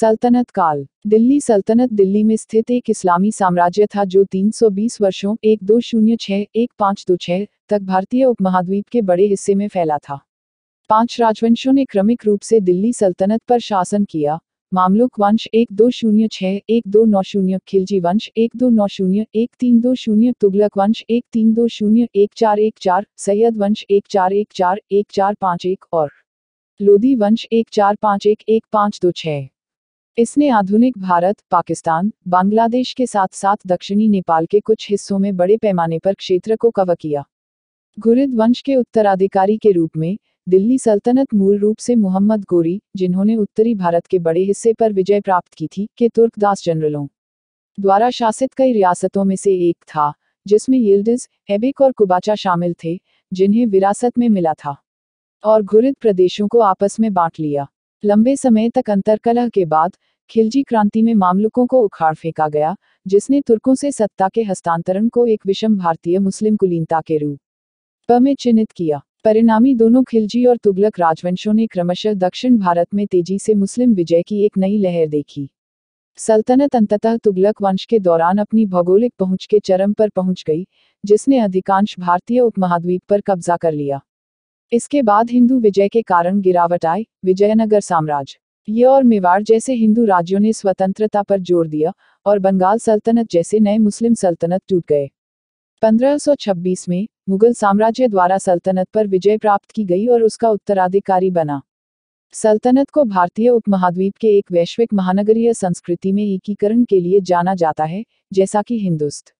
सल्तनत काल दिल्ली सल्तनत दिल्ली में स्थित एक इस्लामी साम्राज्य था जो 320 वर्षों एक दो शून्य छः एक पाँच दो छः तक भारतीय उपमहाद्वीप के बड़े हिस्से में फैला था पांच राजवंशों ने क्रमिक रूप से दिल्ली सल्तनत पर शासन किया मामलुक वंश एक दो शून्य छः एक दो नौ शून्य खिलजी वंश एक दो नौ शून्य एक तीन दो शून्य तुगलक वंश एक तीन दो शून्य एक चार एक चार सैयद वंश एक चार एक चार एक चार पाँच एक और लोधी वंश एक चार पाँच एक एक पाँच दो छः इसने आधुनिक भारत पाकिस्तान बांग्लादेश के साथ साथ दक्षिणी नेपाल के कुछ हिस्सों में बड़े पैमाने पर क्षेत्र को कवर किया घुरिद वंश के उत्तराधिकारी के रूप में दिल्ली सल्तनत मूल रूप से मोहम्मद गोरी जिन्होंने उत्तरी भारत के बड़े हिस्से पर विजय प्राप्त की थी के तुर्कदास जनरलों द्वारा शासित कई रियासतों में से एक था जिसमें यिल्डिज हैबिक और कुबाचा शामिल थे जिन्हें विरासत में मिला था और घुरिद प्रदेशों को आपस में बांट लिया लंबे समय तक अंतरकलह के बाद खिलजी क्रांति में मामलुकों को उखाड़ फेंका गया जिसने तुर्कों से सत्ता के हस्तांतरण को एक विषम भारतीय मुस्लिम कुलीनता के रूप में चिन्हित किया परिणामी दोनों खिलजी और तुगलक राजवंशों ने क्रमशः दक्षिण भारत में तेजी से मुस्लिम विजय की एक नई लहर देखी सल्तनत अंततः तुगलक वंश के दौरान अपनी भौगोलिक पहुंच के चरम पर पहुंच गई जिसने अधिकांश भारतीय उपमहाद्वीप पर कब्जा कर लिया इसके बाद हिंदू विजय के कारण गिरावट आई विजयनगर साम्राज्य ये और मेवाड़ जैसे हिंदू राज्यों ने स्वतंत्रता पर जोर दिया और बंगाल सल्तनत जैसे नए मुस्लिम सल्तनत टूट गए 1526 में मुगल साम्राज्य द्वारा सल्तनत पर विजय प्राप्त की गई और उसका उत्तराधिकारी बना सल्तनत को भारतीय उपमहाद्वीप के एक वैश्विक महानगरीय संस्कृति में एकीकरण के लिए जाना जाता है जैसा कि हिंदुस्त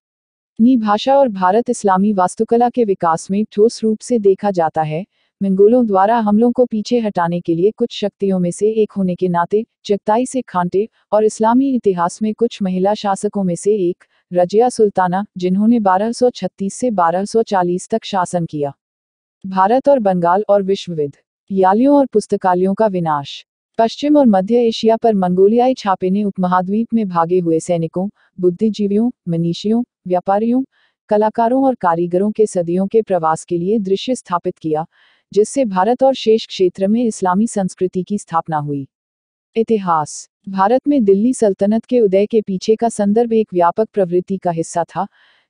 नी भाषा और भारत इस्लामी वास्तुकला के विकास में ठोस रूप से देखा जाता है मंगोलों द्वारा हमलों को पीछे हटाने के लिए कुछ शक्तियों में से एक होने के नाते चगताई से खांटे और इस्लामी इतिहास में कुछ महिला शासकों में से एक रजिया सुल्ताना जिन्होंने 1236 से 1240 तक शासन किया भारत और बंगाल और विश्वविद यालियों और पुस्तकालयों का विनाश पश्चिम और मध्य एशिया पर मंगोलियाई छापे ने उपमहाद्वीप में भागे हुए सैनिकों बुद्धिजीवियों मनीषियों व्यापारियों कलाकारों और कारीगरों के सदियों के प्रवास के लिए दृश्य स्थापित किया जिससे भारत और शेष क्षेत्र में इस्लामी संस्कृति की स्थापना हुई इतिहास भारत में दिल्ली सल्तनत के उदय के पीछे का संदर्भ एक व्यापक प्रवृत्ति का हिस्सा था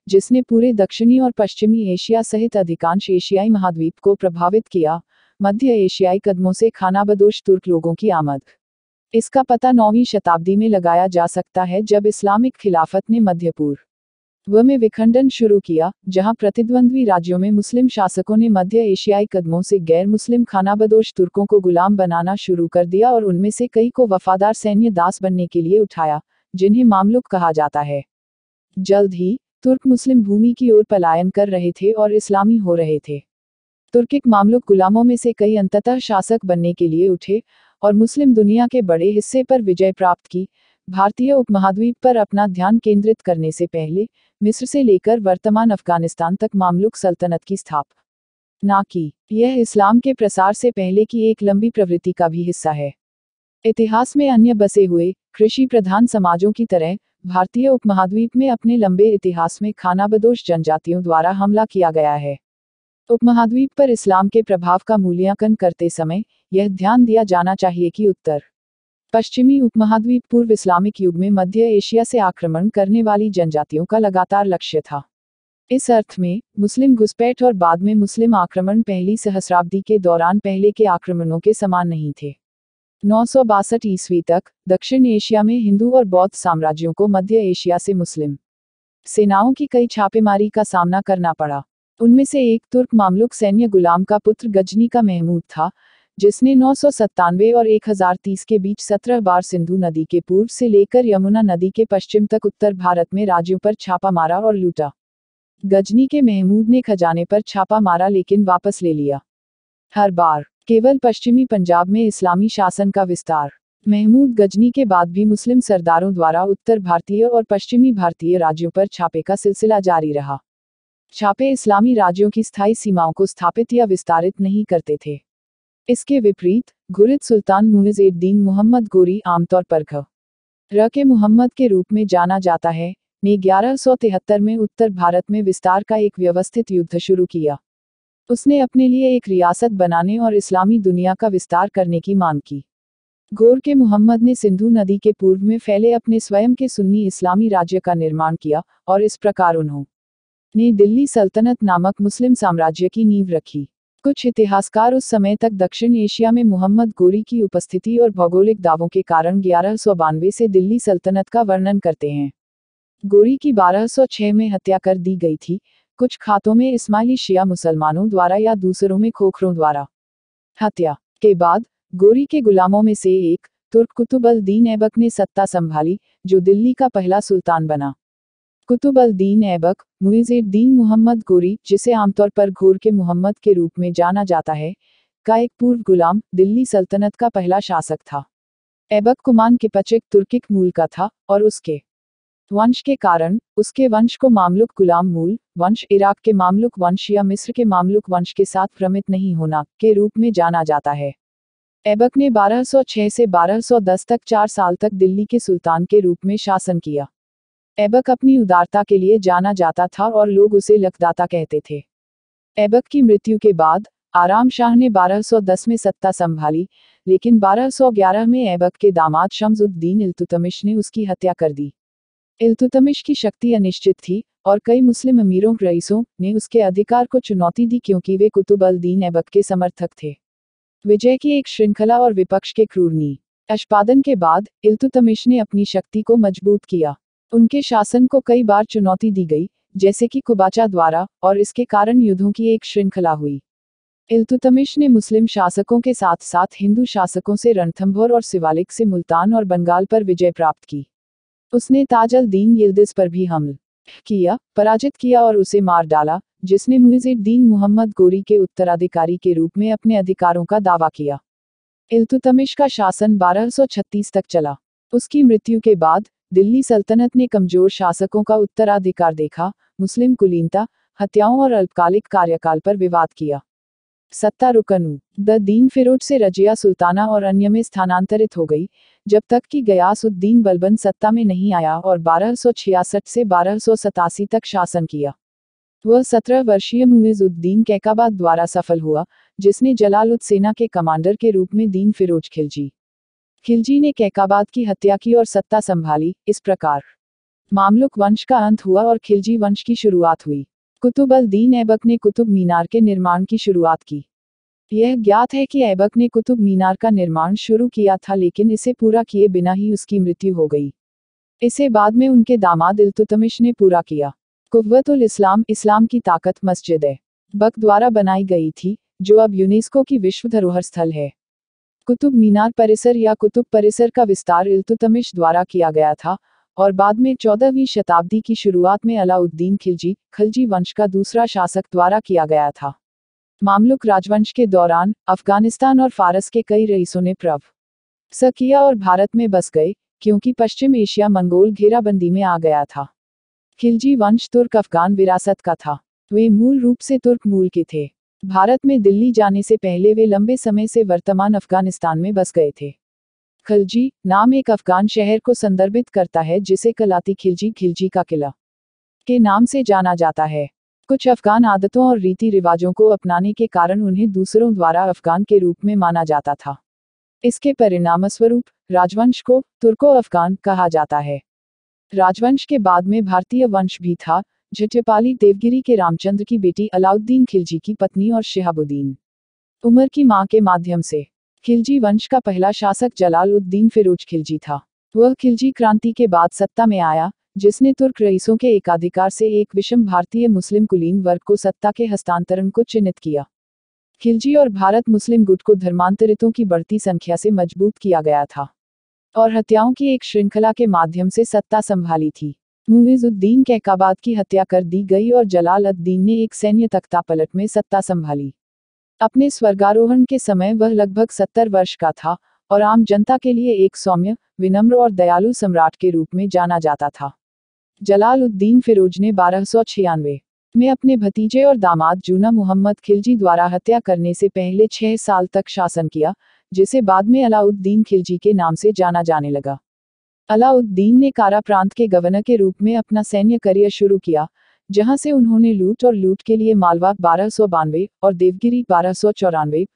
जिसने पूरे दक्षिणी और पश्चिमी एशिया सहित अधिकांश एशियाई महाद्वीप को प्रभावित किया मध्य एशियाई कदमों से खानाबदोश तुर्क लोगों की आमद इसका पता नौवीं शताब्दी में लगाया जा सकता है जब इस्लामिक खिलाफत ने मध्य पूर्व व में विखंडन शुरू किया जहां प्रतिद्वंद्वी राज्यों में मुस्लिम शासकों ने मध्य एशियाई कदमों से गैर मुस्लिम खानाबदोश तुर्कों को गुलाम बनाना शुरू कर दिया और उनमें से कई को वफादार सैन्य दास बनने के लिए उठाया जिन्हें मामलुक कहा जाता है जल्द ही तुर्क मुस्लिम भूमि की ओर पलायन कर रहे थे और इस्लामी हो रहे थे तुर्किक मामलुक गुलामों में से कई अंततः शासक बनने के लिए उठे और मुस्लिम दुनिया के बड़े हिस्से पर विजय प्राप्त की भारतीय उपमहाद्वीप पर अपना ध्यान केंद्रित करने से पहले मिस्र से लेकर वर्तमान अफगानिस्तान तक मामलुक सल्तनत की स्थापना की यह इस्लाम के प्रसार से पहले की एक लंबी प्रवृत्ति का भी हिस्सा है इतिहास में अन्य बसे हुए कृषि प्रधान समाजों की तरह भारतीय उपमहाद्वीप में अपने लंबे इतिहास में खानाबदोश जनजातियों द्वारा हमला किया गया है उपमहाद्वीप पर इस्लाम के प्रभाव का मूल्यांकन करते समय यह ध्यान दिया जाना चाहिए कि उत्तर पश्चिमी उपमहाद्वीप पूर्व इस्लामिक युग में मध्य एशिया से आक्रमण करने वाली जनजातियों का लगातार लक्ष्य था इस अर्थ में मुस्लिम घुसपैठ और बाद में मुस्लिम आक्रमण पहली सहस्राब्दी के दौरान पहले के आक्रमणों के समान नहीं थे नौ ईस्वी तक दक्षिण एशिया में हिंदू और बौद्ध साम्राज्यों को मध्य एशिया से मुस्लिम सेनाओं की कई छापेमारी का सामना करना पड़ा उनमें से एक तुर्क मामलुक सैन्य गुलाम का पुत्र गजनी का महमूद था जिसने नौ और एक के बीच 17 बार सिंधु नदी के पूर्व से लेकर यमुना नदी के पश्चिम तक उत्तर भारत में राज्यों पर छापा मारा और लूटा गजनी के महमूद ने खजाने पर छापा मारा लेकिन वापस ले लिया हर बार केवल पश्चिमी पंजाब में इस्लामी शासन का विस्तार महमूद गजनी के बाद भी मुस्लिम सरदारों द्वारा उत्तर भारतीय और पश्चिमी भारतीय राज्यों पर छापे का सिलसिला जारी रहा छापे इस्लामी राज्यों की स्थायी सीमाओं को स्थापित या विस्तारित नहीं करते थे इसके विपरीत घुरिद सुल्तान मुहिज मोहम्मद गोरी आमतौर पर घ र के मोहम्मद के रूप में जाना जाता है ने 1173 में उत्तर भारत में विस्तार का एक व्यवस्थित युद्ध शुरू किया उसने अपने लिए एक रियासत बनाने और इस्लामी दुनिया का विस्तार करने की मांग की गोर के मोहम्मद ने सिंधु नदी के पूर्व में फैले अपने स्वयं के सुन्नी इस्लामी राज्य का निर्माण किया और इस प्रकार उन्होंने दिल्ली सल्तनत नामक मुस्लिम साम्राज्य की नींव रखी कुछ इतिहासकार उस समय तक दक्षिण एशिया में मोहम्मद गोरी की उपस्थिति और भौगोलिक दावों के कारण ग्यारह से दिल्ली सल्तनत का वर्णन करते हैं गोरी की 1206 में हत्या कर दी गई थी कुछ खातों में इस्माइली शिया मुसलमानों द्वारा या दूसरों में खोखरों द्वारा हत्या के बाद गोरी के गुलामों में से एक तुर्क कुतुब अल दीन ऐबक ने सत्ता संभाली जो दिल्ली का पहला सुल्तान बना कुतुब अल दीन ऐबक मुइजुद्दीन मोहम्मद गोरी जिसे आमतौर पर घोर के मोहम्मद के रूप में जाना जाता है का एक पूर्व गुलाम दिल्ली सल्तनत का पहला शासक था ऐबक कुमान के पचेक तुर्किक मूल का था और उसके वंश के कारण उसके वंश को मामलुक गुलाम मूल वंश इराक के मामलुक वंश या मिस्र के मामलुक वंश के साथ भ्रमित नहीं होना के रूप में जाना जाता है ऐबक ने 1206 से 1210 तक चार साल तक दिल्ली के सुल्तान के रूप में शासन किया ऐबक अपनी उदारता के लिए जाना जाता था और लोग उसे लखदाता कहते थे ऐबक की मृत्यु के बाद आराम शाह ने 1210 में सत्ता संभाली लेकिन 1211 में ऐबक के दामाद शमजुद्दीन इल्तुतमिश ने उसकी हत्या कर दी इल्तुतमिश की शक्ति अनिश्चित थी और कई मुस्लिम अमीरों रईसों ने उसके अधिकार को चुनौती दी क्योंकि वे कुतुब अल दीन ऐबक के समर्थक थे विजय की एक श्रृंखला और विपक्ष के क्रूरनी अष्पादन के बाद इल्तुतमिश ने अपनी शक्ति को मजबूत किया उनके शासन को कई बार चुनौती दी गई जैसे कि कुबाचा द्वारा और इसके कारण युद्धों की एक श्रृंखला हुई इल्तुतमिश ने मुस्लिम शासकों के साथ साथ हिंदू शासकों से रणथंभौर और शिवालिक से मुल्तान और बंगाल पर विजय प्राप्त की उसने ताजल दीन यिल्दिस पर भी हम किया पराजित किया और उसे मार डाला जिसने दीन मोहम्मद गोरी के उत्तराधिकारी के रूप में अपने अधिकारों का दावा किया इल्तुतमिश का शासन 1236 तक चला उसकी मृत्यु के बाद दिल्ली सल्तनत ने कमजोर शासकों का उत्तराधिकार देखा मुस्लिम कुलीनता हत्याओं और अल्पकालिक कार्यकाल पर विवाद किया सत्ता रुकनू द दीन फिरोज से रजिया सुल्ताना और अन्य में स्थानांतरित हो गई जब तक कि गयासुद्दीन बलबन सत्ता में नहीं आया और 1266 से बारह तक शासन किया वह सत्रह वर्षीय मुइजुद्दीन कैकाबाद द्वारा सफल हुआ जिसने जलालुद सेना के कमांडर के रूप में दीन फिरोज खिलजी खिलजी ने कैकाबाद की हत्या की और सत्ता संभाली इस प्रकार मामलुक वंश का अंत हुआ और खिलजी वंश की शुरुआत हुई कुतुब अल दीन ऐबक ने कुतुब मीनार के निर्माण की शुरुआत की यह ज्ञात है कि ऐबक ने कुतुब मीनार का निर्माण शुरू किया था लेकिन इसे पूरा किए बिना ही उसकी मृत्यु हो गई इसे बाद में उनके दामाद इल्तुतमिश ने पूरा किया कुतुल इस्लाम इस्लाम की ताकत मस्जिद है बक द्वारा बनाई गई थी जो अब यूनेस्को की विश्व धरोहर स्थल है कुतुब मीनार परिसर या कुतुब परिसर का विस्तार इल्तुतमिश द्वारा किया गया था और बाद में चौदहवीं शताब्दी की शुरुआत में अलाउद्दीन खिलजी खिलजी वंश का दूसरा शासक द्वारा किया गया था मामलुक राजवंश के दौरान अफगानिस्तान और फारस के कई रईसों ने प्रव सकिया और भारत में बस गए क्योंकि पश्चिम एशिया मंगोल घेराबंदी में आ गया था खिलजी वंश तुर्क अफगान विरासत का था वे मूल रूप से तुर्क मूल के थे भारत में दिल्ली जाने से पहले वे लंबे समय से वर्तमान अफगानिस्तान में बस गए थे खिलजी नाम एक अफगान शहर को संदर्भित करता है जिसे कलाती खिलजी खिलजी का किला के नाम से जाना जाता है कुछ अफगान आदतों और रीति रिवाजों को अपनाने के कारण उन्हें दूसरों द्वारा अफगान के रूप में माना जाता था इसके परिणामस्वरूप राजवंश को तुर्को अफगान कहा जाता है राजवंश के बाद में भारतीय वंश भी था झटपाली देवगिरी के रामचंद्र की बेटी अलाउद्दीन खिलजी की पत्नी और शिहाबुद्दीन उमर की मां के माध्यम से खिलजी वंश का पहला शासक जलाल उद्दीन फिरोज खिलजी था वह खिलजी क्रांति के बाद सत्ता में आया जिसने तुर्क रईसों के एकाधिकार से एक विषम भारतीय मुस्लिम कुलीन वर्ग को सत्ता के हस्तांतरण को चिन्हित किया खिलजी और भारत मुस्लिम गुट को धर्मांतरितों की बढ़ती संख्या से मजबूत किया गया था और हत्याओं की एक श्रृंखला के माध्यम से सत्ता संभाली थी मुहिजुद्दीन कहकाबाद की हत्या कर दी गई और जलाल अद्दीन ने एक सैन्य तख्तापलट में सत्ता संभाली अपने स्वर्गारोहण के समय वह लगभग सत्तर वर्ष का था और आम जनता के लिए एक सौम्य विनम्र और दयालु सम्राट के रूप में जाना जाता था जलालुद्दीन फिरोज ने बारह सौ छियानवे में अपने भतीजे और दामाद जूना मोहम्मद खिलजी द्वारा हत्या करने से पहले छह साल तक शासन किया जिसे बाद में अलाउद्दीन खिलजी के नाम से जाना जाने लगा अलाउद्दीन ने कारा प्रांत के गवर्नर के रूप में अपना सैन्य करियर शुरू किया जहां से उन्होंने लूट और लूट के लिए मालवा बारह और देवगिरी बारह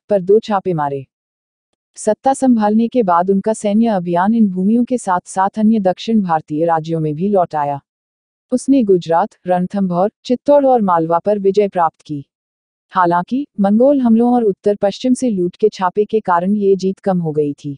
पर दो छापे मारे सत्ता संभालने के बाद उनका सैन्य अभियान इन भूमियों के साथ साथ अन्य दक्षिण भारतीय राज्यों में भी लौट आया उसने गुजरात रणथंभौर चित्तौड़ और मालवा पर विजय प्राप्त की हालांकि मंगोल हमलों और उत्तर पश्चिम से लूट के छापे के कारण ये जीत कम हो गई थी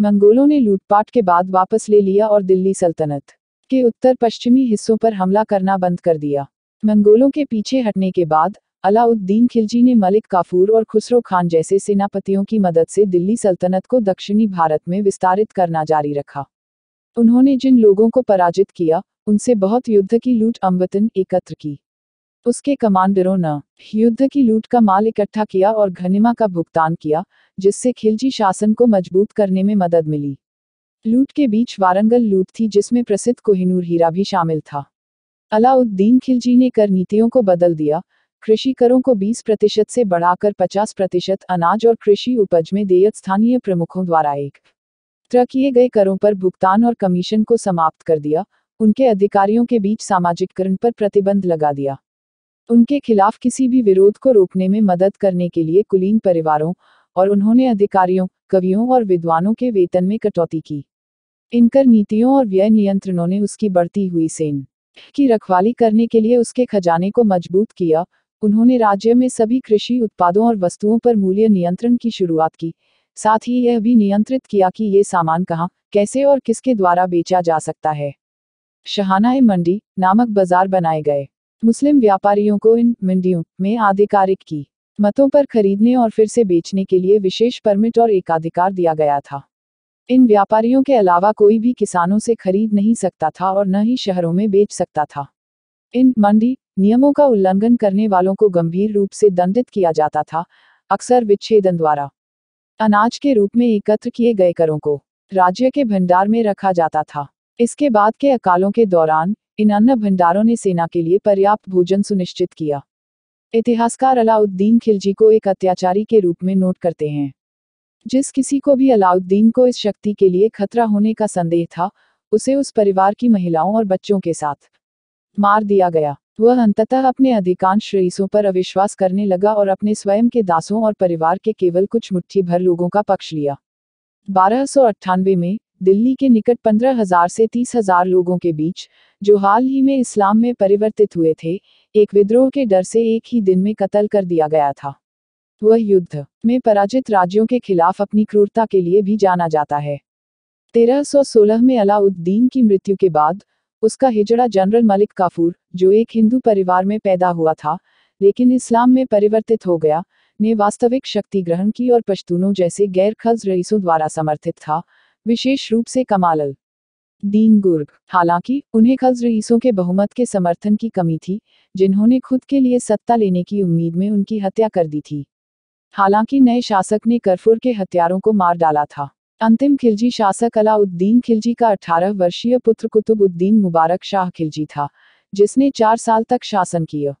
मंगोलों ने लूटपाट के बाद वापस ले लिया और दिल्ली सल्तनत के उत्तर पश्चिमी हिस्सों पर हमला करना बंद कर दिया मंगोलों के पीछे हटने के बाद अलाउद्दीन खिलजी ने मलिक काफूर और खुसरो खान जैसे सेनापतियों की मदद से दिल्ली सल्तनत को दक्षिणी भारत में विस्तारित करना जारी रखा उन्होंने जिन लोगों को पराजित किया उनसे बहुत युद्ध की लूट अम्बतन एकत्र की उसके कमांडरों ने युद्ध की लूट का माल इकट्ठा किया और घनिमा का भुगतान किया जिससे खिलजी शासन को मजबूत करने में मदद मिली लूट के बीच वारंगल लूट थी जिसमें प्रसिद्ध कोहिनूर हीरा भी शामिल था अलाउद्दीन खिलजी ने कर नीतियों को बदल दिया कृषि करों को 20 प्रतिशत से बढ़ाकर 50 प्रतिशत अनाज और कृषि उपज में देयत स्थानीय प्रमुखों द्वारा एक तय किए गए करों पर भुगतान और कमीशन को समाप्त कर दिया उनके अधिकारियों के बीच सामाजिककरण पर प्रतिबंध लगा दिया उनके खिलाफ किसी भी विरोध को रोकने में मदद करने के लिए कुलीन परिवारों और उन्होंने अधिकारियों कवियों और विद्वानों के वेतन में कटौती की इनकर नीतियों और व्यय नियंत्रणों ने उसकी बढ़ती हुई सेन की रखवाली करने के लिए उसके खजाने को मजबूत किया उन्होंने राज्य में सभी कृषि उत्पादों और वस्तुओं पर मूल्य नियंत्रण की शुरुआत की साथ ही यह भी नियंत्रित किया कि ये सामान कहाँ कैसे और किसके द्वारा बेचा जा सकता है शहाना मंडी नामक बाजार बनाए गए मुस्लिम व्यापारियों को इन मंडियों में आधिकारिक की मतों पर खरीदने और फिर से बेचने के लिए विशेष परमिट और एकाधिकार दिया गया था इन व्यापारियों के अलावा कोई भी किसानों से खरीद नहीं सकता था और न ही शहरों में बेच सकता था इन मंडी नियमों का उल्लंघन करने वालों को गंभीर रूप से दंडित किया जाता था अक्सर विच्छेदन द्वारा अनाज के रूप में एकत्र किए गए करों को राज्य के भंडार में रखा जाता था इसके बाद के अकालों के दौरान इन अन्न भंडारों ने सेना के लिए पर्याप्त भोजन सुनिश्चित किया इतिहासकार अलाउद्दीन खिलजी को एक अत्याचारी के रूप में नोट करते हैं जिस किसी को भी अलाउद्दीन को इस शक्ति के लिए खतरा होने का संदेह था उसे उस परिवार की महिलाओं और बच्चों के साथ मार दिया गया वह अंततः अपने अधिकांश रईसों पर अविश्वास करने लगा और अपने स्वयं के दासों और परिवार के केवल कुछ मुट्ठी भर लोगों का पक्ष लिया बारह में दिल्ली के निकट पंद्रह हजार से तीस हजार लोगों के बीच जो हाल ही में इस्लाम में परिवर्तित हुए थे एक विद्रोह के डर से एक ही दिन में कत्ल कर दिया गया था वह युद्ध में पराजित राज्यों के खिलाफ अपनी क्रूरता के लिए भी जाना जाता है 1316 में अलाउद्दीन की मृत्यु के बाद उसका हिजड़ा जनरल मलिक काफूर जो एक हिंदू परिवार में पैदा हुआ था लेकिन इस्लाम में परिवर्तित हो गया ने वास्तविक शक्ति ग्रहण की और पश्तूनों जैसे गैर खज रईसों द्वारा समर्थित था विशेष रूप से कमालल दीन गुर्ग हालांकि उन्हें खज रईसों के बहुमत के समर्थन की कमी थी जिन्होंने खुद के लिए सत्ता लेने की उम्मीद में उनकी हत्या कर दी थी हालांकि नए शासक ने करफुर के हत्यारों को मार डाला था अंतिम खिलजी शासक अलाउद्दीन खिलजी का 18 वर्षीय पुत्र कुतुबुद्दीन मुबारक शाह खिलजी था जिसने चार साल तक शासन किया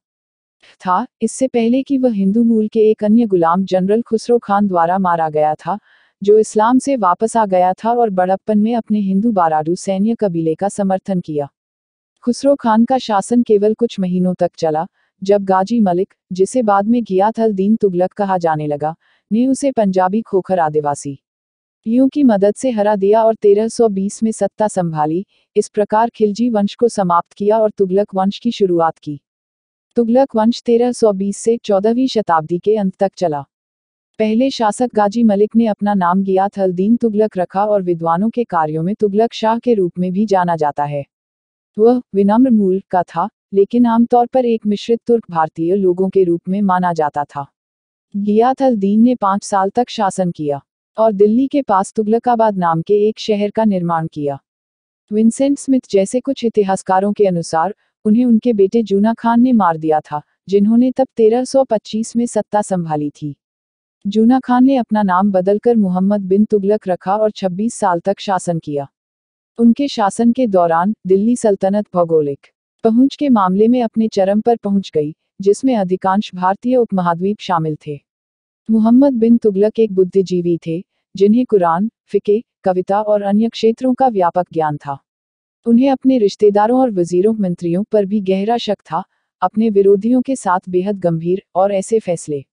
था इससे पहले कि वह हिंदू मूल के एक अन्य गुलाम जनरल खुसरो खान द्वारा मारा गया था जो इस्लाम से वापस आ गया था और बड़प्पन में अपने हिंदू बाराडू सैन्य कबीले का समर्थन किया खुसरो खान का शासन केवल कुछ महीनों तक चला जब गाजी मलिक जिसे बाद में गियात दीन तुगलक कहा जाने लगा ने उसे पंजाबी खोखर आदिवासी यूं की मदद से हरा दिया और 1320 में सत्ता संभाली इस प्रकार खिलजी वंश को समाप्त किया और तुगलक वंश की शुरुआत की तुगलक वंश 1320 से चौदहवीं शताब्दी के अंत तक चला पहले शासक गाजी मलिक ने अपना नाम गियात हल्दीन तुगलक रखा और विद्वानों के कार्यों में तुगलक शाह के रूप में भी जाना जाता है वह विनम्र मूल का था लेकिन आमतौर पर एक मिश्रित तुर्क भारतीय लोगों के रूप में माना जाता था गियात अल्दीन ने पाँच साल तक शासन किया और दिल्ली के पास तुगलकाबाद नाम के एक शहर का निर्माण किया विंसेंट स्मिथ जैसे कुछ इतिहासकारों के अनुसार उन्हें उनके बेटे जूना खान ने मार दिया था जिन्होंने तब 1325 में सत्ता संभाली थी जूना खान ने अपना नाम बदलकर मोहम्मद बिन तुगलक रखा और 26 साल तक शासन किया उनके शासन के दौरान दिल्ली सल्तनत भौगोलिक पहुंच के मामले में अपने चरम पर पहुंच गई जिसमें अधिकांश भारतीय उपमहाद्वीप शामिल थे मोहम्मद बिन तुगलक एक बुद्धिजीवी थे जिन्हें कुरान फिके कविता और अन्य क्षेत्रों का व्यापक ज्ञान था उन्हें अपने रिश्तेदारों और वजीरों मंत्रियों पर भी गहरा शक था अपने विरोधियों के साथ बेहद गंभीर और ऐसे फैसले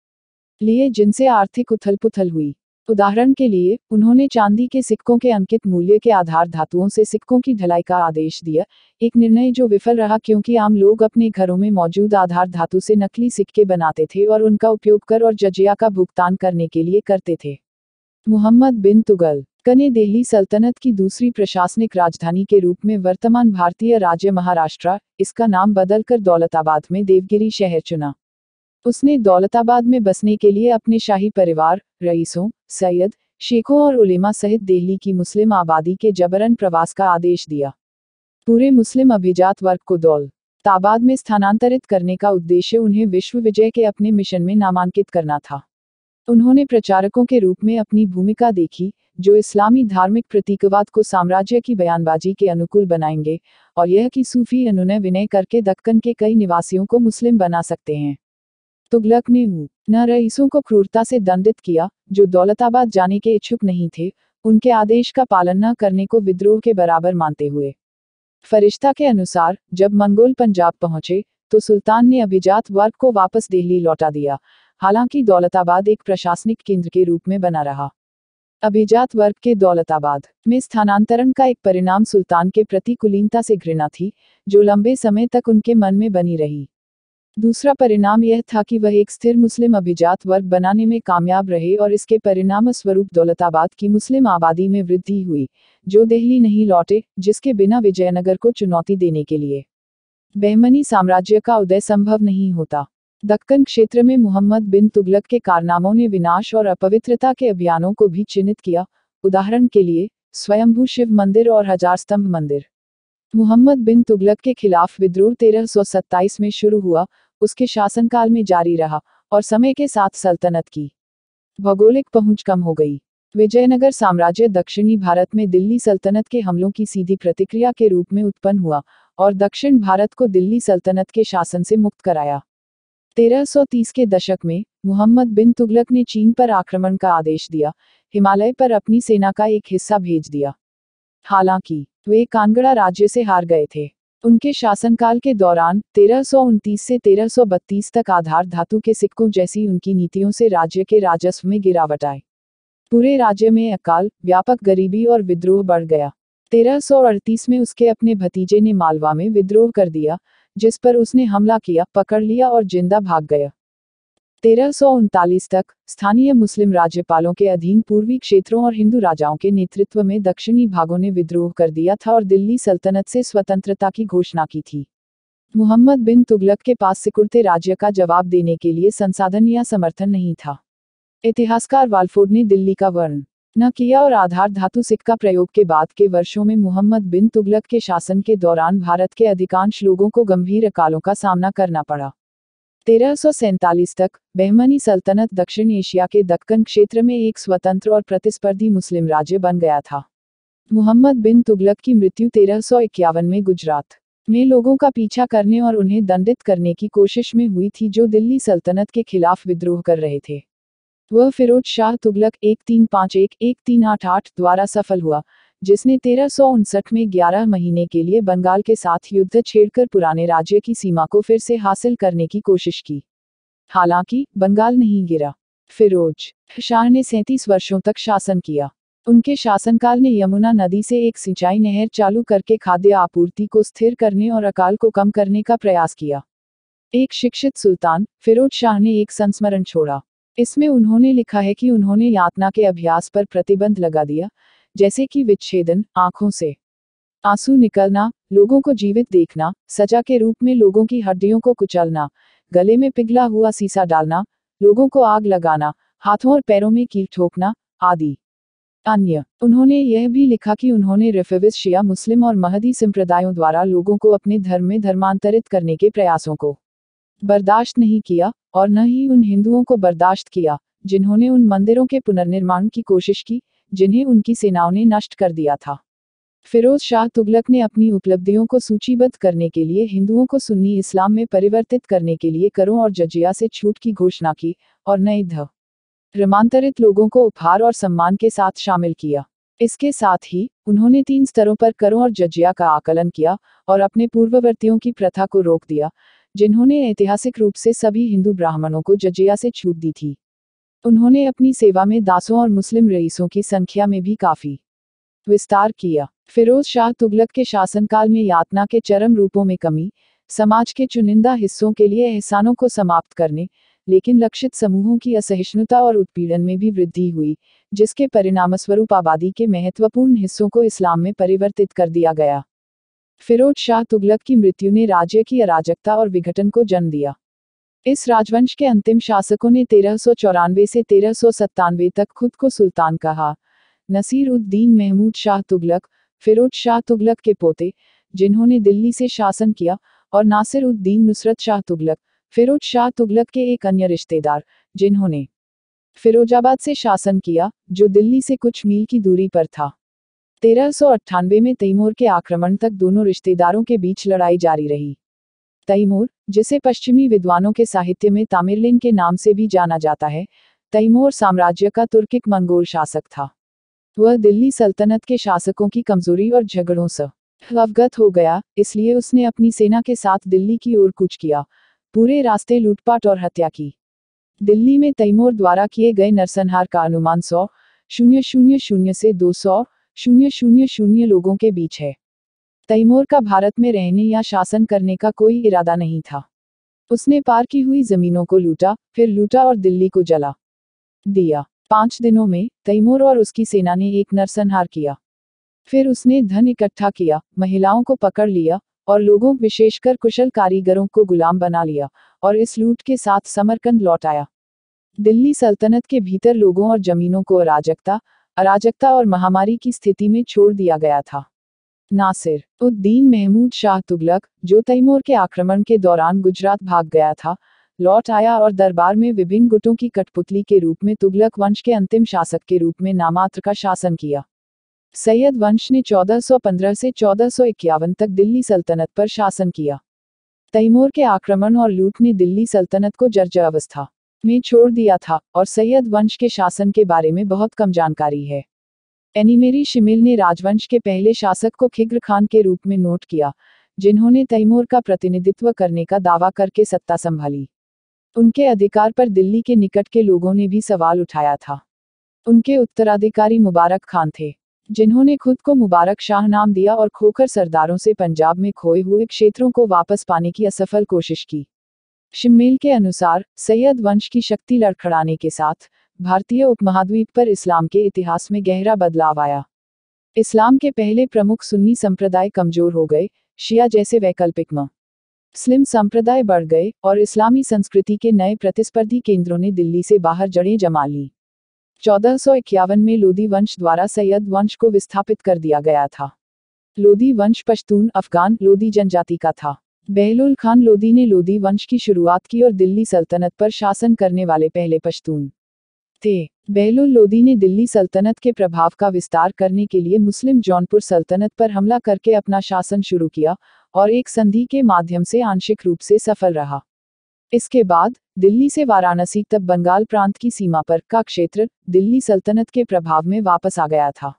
लिए जिनसे आर्थिक उथल पुथल हुई उदाहरण के लिए उन्होंने चांदी के सिक्कों के अंकित मूल्य के आधार धातुओं से सिक्कों की ढलाई का आदेश दिया एक निर्णय जो विफल रहा क्योंकि आम लोग अपने घरों में मौजूद आधार धातु से नकली सिक्के बनाते थे और उनका उपयोग कर और जजिया का भुगतान करने के लिए करते थे मोहम्मद बिन तुगल कने दिल्ली सल्तनत की दूसरी प्रशासनिक राजधानी के रूप में वर्तमान भारतीय राज्य महाराष्ट्र इसका नाम बदलकर दौलताबाद में देवगिरी शहर चुना उसने दौलताबाद में बसने के लिए अपने शाही परिवार रईसों सैयद शेखों और उलेमा सहित दिल्ली की मुस्लिम आबादी के जबरन प्रवास का आदेश दिया पूरे मुस्लिम अभिजात वर्ग को दौल ताबाद में स्थानांतरित करने का उद्देश्य उन्हें विश्व विजय के अपने मिशन में नामांकित करना था उन्होंने प्रचारकों के रूप में अपनी भूमिका देखी जो इस्लामी धार्मिक प्रतीकवाद को साम्राज्य की बयानबाजी के अनुकूल बनाएंगे और यह कि सूफी अनुनय विनय करके दक्कन के कई निवासियों को मुस्लिम बना सकते हैं तुगलक तो ने न रईसों को क्रूरता से दंडित किया जो दौलताबाद जाने के इच्छुक नहीं थे उनके आदेश का पालन न करने को विद्रोह के बराबर मानते हुए फरिश्ता के अनुसार जब मंगोल पंजाब पहुंचे तो सुल्तान ने अभिजात वर्ग को वापस दिल्ली लौटा दिया हालांकि दौलताबाद एक प्रशासनिक केंद्र के रूप में बना रहा अभिजात वर्ग के दौलताबाद में स्थानांतरण का एक परिणाम सुल्तान के प्रति कुलीनता से घृणा थी जो लंबे समय तक उनके मन में बनी रही दूसरा परिणाम यह था कि वह एक स्थिर मुस्लिम अभिजात वर्ग बनाने में कामयाब रहे और इसके परिणाम स्वरूप दौलताबाद की मुस्लिम आबादी में वृद्धि हुई जो दिल्ली नहीं लौटे जिसके बिना विजयनगर को चुनौती देने के लिए बहमनी साम्राज्य का उदय संभव नहीं होता दक्कन क्षेत्र में मोहम्मद बिन तुगलक के कारनामों ने विनाश और अपवित्रता के अभियानों को भी चिन्हित किया उदाहरण के लिए स्वयंभू शिव मंदिर और हजार स्तंभ मंदिर मोहम्मद बिन तुगलक के खिलाफ विद्रोह तेरह सौ सत्ताईस में शुरू हुआ उसके शासनकाल में जारी रहा और समय के साथ सल्तनत की भौगोलिक पहुंच कम हो गई विजयनगर साम्राज्य दक्षिणी भारत में दिल्ली सल्तनत के हमलों की सीधी प्रतिक्रिया के रूप में उत्पन्न हुआ और दक्षिण भारत को दिल्ली सल्तनत के शासन से मुक्त कराया 1330 के दशक में मोहम्मद बिन तुगलक ने चीन पर आक्रमण का आदेश दिया हिमालय पर अपनी सेना का एक हिस्सा भेज दिया हालांकि वे कांगड़ा राज्य से हार गए थे उनके शासनकाल के दौरान तेरह से तेरह तक आधार धातु के सिक्कों जैसी उनकी नीतियों से राज्य के राजस्व में गिरावट आई पूरे राज्य में अकाल व्यापक गरीबी और विद्रोह बढ़ गया तेरह में उसके अपने भतीजे ने मालवा में विद्रोह कर दिया जिस पर उसने हमला किया पकड़ लिया और जिंदा भाग गया तेरह तक स्थानीय मुस्लिम राज्यपालों के अधीन पूर्वी क्षेत्रों और हिंदू राजाओं के नेतृत्व में दक्षिणी भागों ने विद्रोह कर दिया था और दिल्ली सल्तनत से स्वतंत्रता की घोषणा की थी मुहम्मद बिन तुगलक के पास सिकुड़ते राज्य का जवाब देने के लिए संसाधन या समर्थन नहीं था इतिहासकार वालफोर्ड ने दिल्ली का वर्ण न किया और आधार धातु सिक्का प्रयोग के बाद के वर्षों में मुहम्मद बिन तुगलक के शासन के दौरान भारत के अधिकांश लोगों को गंभीर अकालों का सामना करना पड़ा तेरह तक बहमनी सल्तनत दक्षिण एशिया के दक्कन क्षेत्र में एक स्वतंत्र और प्रतिस्पर्धी मुस्लिम राज्य बन गया था मुहम्मद बिन तुगलक की मृत्यु तेरह में गुजरात में लोगों का पीछा करने और उन्हें दंडित करने की कोशिश में हुई थी जो दिल्ली सल्तनत के खिलाफ विद्रोह कर रहे थे वह फिरोज शाह तुगलक एक तीन पाँच एक एक तीन आठ आठ द्वारा सफल हुआ जिसने तेरह में 11 महीने के लिए बंगाल के साथ युद्ध छेड़कर पुराने राज्य की सीमा को फिर से हासिल करने की कोशिश की हालांकि बंगाल नहीं गिरा फिरोज शाह ने सैंतीस वर्षों तक शासन किया उनके शासनकाल ने यमुना नदी से एक सिंचाई नहर चालू करके खाद्य आपूर्ति को स्थिर करने और अकाल को कम करने का प्रयास किया एक शिक्षित सुल्तान फिरोज शाह ने एक संस्मरण छोड़ा इसमें उन्होंने लिखा है कि उन्होंने यातना के अभ्यास पर प्रतिबंध लगा दिया जैसे कि विच्छेदन आंखों से आंसू निकलना लोगों को जीवित देखना सजा के रूप में लोगों की हड्डियों को कुचलना गले में पिघला हुआ सीसा डालना लोगों को आग लगाना हाथों और पैरों में कील ठोकना आदि अन्य उन्होंने यह भी लिखा कि उन्होंने रिफेविस शिया मुस्लिम और महदी संप्रदायों द्वारा लोगों को अपने धर्म में धर्मांतरित करने के प्रयासों को बर्दाश्त नहीं किया और न ही उन हिंदुओं को बर्दाश्त किया जिन्होंने उन मंदिरों के पुनर्निर्माण की कोशिश की जिन्हें उनकी सेनाओं ने नष्ट कर दिया था फिरोज शाह तुगलक ने अपनी उपलब्धियों को सूचीबद्ध करने के लिए हिंदुओं को सुन्नी इस्लाम में परिवर्तित करने के लिए करों और जजिया से छूट की घोषणा की और नए ध रमांतरित लोगों को उपहार और सम्मान के साथ शामिल किया इसके साथ ही उन्होंने तीन स्तरों पर करों और जजिया का आकलन किया और अपने पूर्ववर्तियों की प्रथा को रोक दिया जिन्होंने ऐतिहासिक रूप से सभी हिंदू ब्राह्मणों को जजिया से छूट दी थी उन्होंने अपनी सेवा में दासों और मुस्लिम रईसों की संख्या में भी काफी विस्तार किया फिरोज शाह तुगलक के शासनकाल में यातना के चरम रूपों में कमी समाज के चुनिंदा हिस्सों के लिए एहसानों को समाप्त करने लेकिन लक्षित समूहों की असहिष्णुता और उत्पीड़न में भी वृद्धि हुई जिसके परिणामस्वरूप आबादी के महत्वपूर्ण हिस्सों को इस्लाम में परिवर्तित कर दिया गया फिरोज शाह तुगलक की मृत्यु ने राज्य की अराजकता और विघटन को जन्म दिया इस राजवंश के अंतिम शासकों ने तेरह से तेरह तक खुद को सुल्तान कहा नसीर उद्दीन महमूद शाह तुगलक फिरोज शाह तुगलक के पोते जिन्होंने दिल्ली से शासन किया और नासिर उद्दीन नुसरत शाह तुगलक फिरोज शाह तुगलक के एक अन्य रिश्तेदार जिन्होंने फिरोजाबाद से शासन किया जो दिल्ली से कुछ मील की दूरी पर था तेरह में तैमूर के आक्रमण तक दोनों रिश्तेदारों के बीच लड़ाई जारी रही तैमूर जिसे पश्चिमी विद्वानों के साहित्य में तामिरलिन के नाम से भी जाना जाता है तैमूर साम्राज्य का तुर्किक मंगोल शासक था वह दिल्ली सल्तनत के शासकों की कमजोरी और झगड़ों से अवगत हो गया इसलिए उसने अपनी सेना के साथ दिल्ली की ओर कूच किया पूरे रास्ते लूटपाट और हत्या की दिल्ली में तैमूर द्वारा किए गए नरसंहार का अनुमान सौ शून्य शून्य शून्य से दो सौ शून्य शून्य शून्य लोगों के बीच है तैमूर का भारत में रहने या शासन करने का कोई इरादा नहीं था उसने पार की हुई जमीनों को लूटा फिर लूटा और दिल्ली को जला दिया पांच दिनों में तैमूर और उसकी सेना ने एक नरसंहार किया फिर उसने धन इकट्ठा किया महिलाओं को पकड़ लिया और लोगों विशेषकर कुशल कारीगरों को गुलाम बना लिया और इस लूट के साथ समरकंद लौट आया दिल्ली सल्तनत के भीतर लोगों और जमीनों को अराजकता अराजकता और महामारी की स्थिति में छोड़ दिया गया था नासिर उद्दीन महमूद शाह तुगलक जो तैमूर के आक्रमण के दौरान गुजरात भाग गया था लौट आया और दरबार में विभिन्न गुटों की कठपुतली के रूप में तुगलक वंश के अंतिम शासक के रूप में नामात्र का शासन किया सैयद वंश ने 1415 से चौदह तक दिल्ली सल्तनत पर शासन किया तैमूर के आक्रमण और लूट ने दिल्ली सल्तनत को जर्जर अवस्था में छोड़ दिया था और सैयद वंश के शासन के बारे में बहुत कम जानकारी है एनिमेरी शिमिल ने राजवंश के पहले शासक को खिग्र खान के रूप में नोट किया जिन्होंने तैमूर का प्रतिनिधित्व करने का दावा करके सत्ता संभाली उनके अधिकार पर दिल्ली के निकट के लोगों ने भी सवाल उठाया था उनके उत्तराधिकारी मुबारक खान थे जिन्होंने खुद को मुबारक शाह नाम दिया और खोकर सरदारों से पंजाब में खोए हुए क्षेत्रों को वापस पाने की असफल कोशिश की शिमेल के अनुसार सैयद वंश की शक्ति लड़खड़ाने के साथ भारतीय उपमहाद्वीप पर इस्लाम के इतिहास में गहरा बदलाव आया इस्लाम के पहले प्रमुख सुन्नी संप्रदाय कमजोर हो गए शिया जैसे वैकल्पिक मुस्लिम संप्रदाय बढ़ गए और इस्लामी संस्कृति के नए प्रतिस्पर्धी केंद्रों ने दिल्ली से बाहर जड़ें जमा ली चौदह में लोधी वंश द्वारा सैयद वंश को विस्थापित कर दिया गया था लोधी वंश पश्तून अफगान लोधी जनजाति का था बहलुल खान लोधी ने लोधी वंश की शुरुआत की और दिल्ली सल्तनत पर शासन करने वाले पहले पश्तून थे बहलोल लोधी ने दिल्ली सल्तनत के प्रभाव का विस्तार करने के लिए मुस्लिम जौनपुर सल्तनत पर हमला करके अपना शासन शुरू किया और एक संधि के माध्यम से आंशिक रूप से सफल रहा इसके बाद दिल्ली से वाराणसी तब बंगाल प्रांत की सीमा पर का क्षेत्र दिल्ली सल्तनत के प्रभाव में वापस आ गया था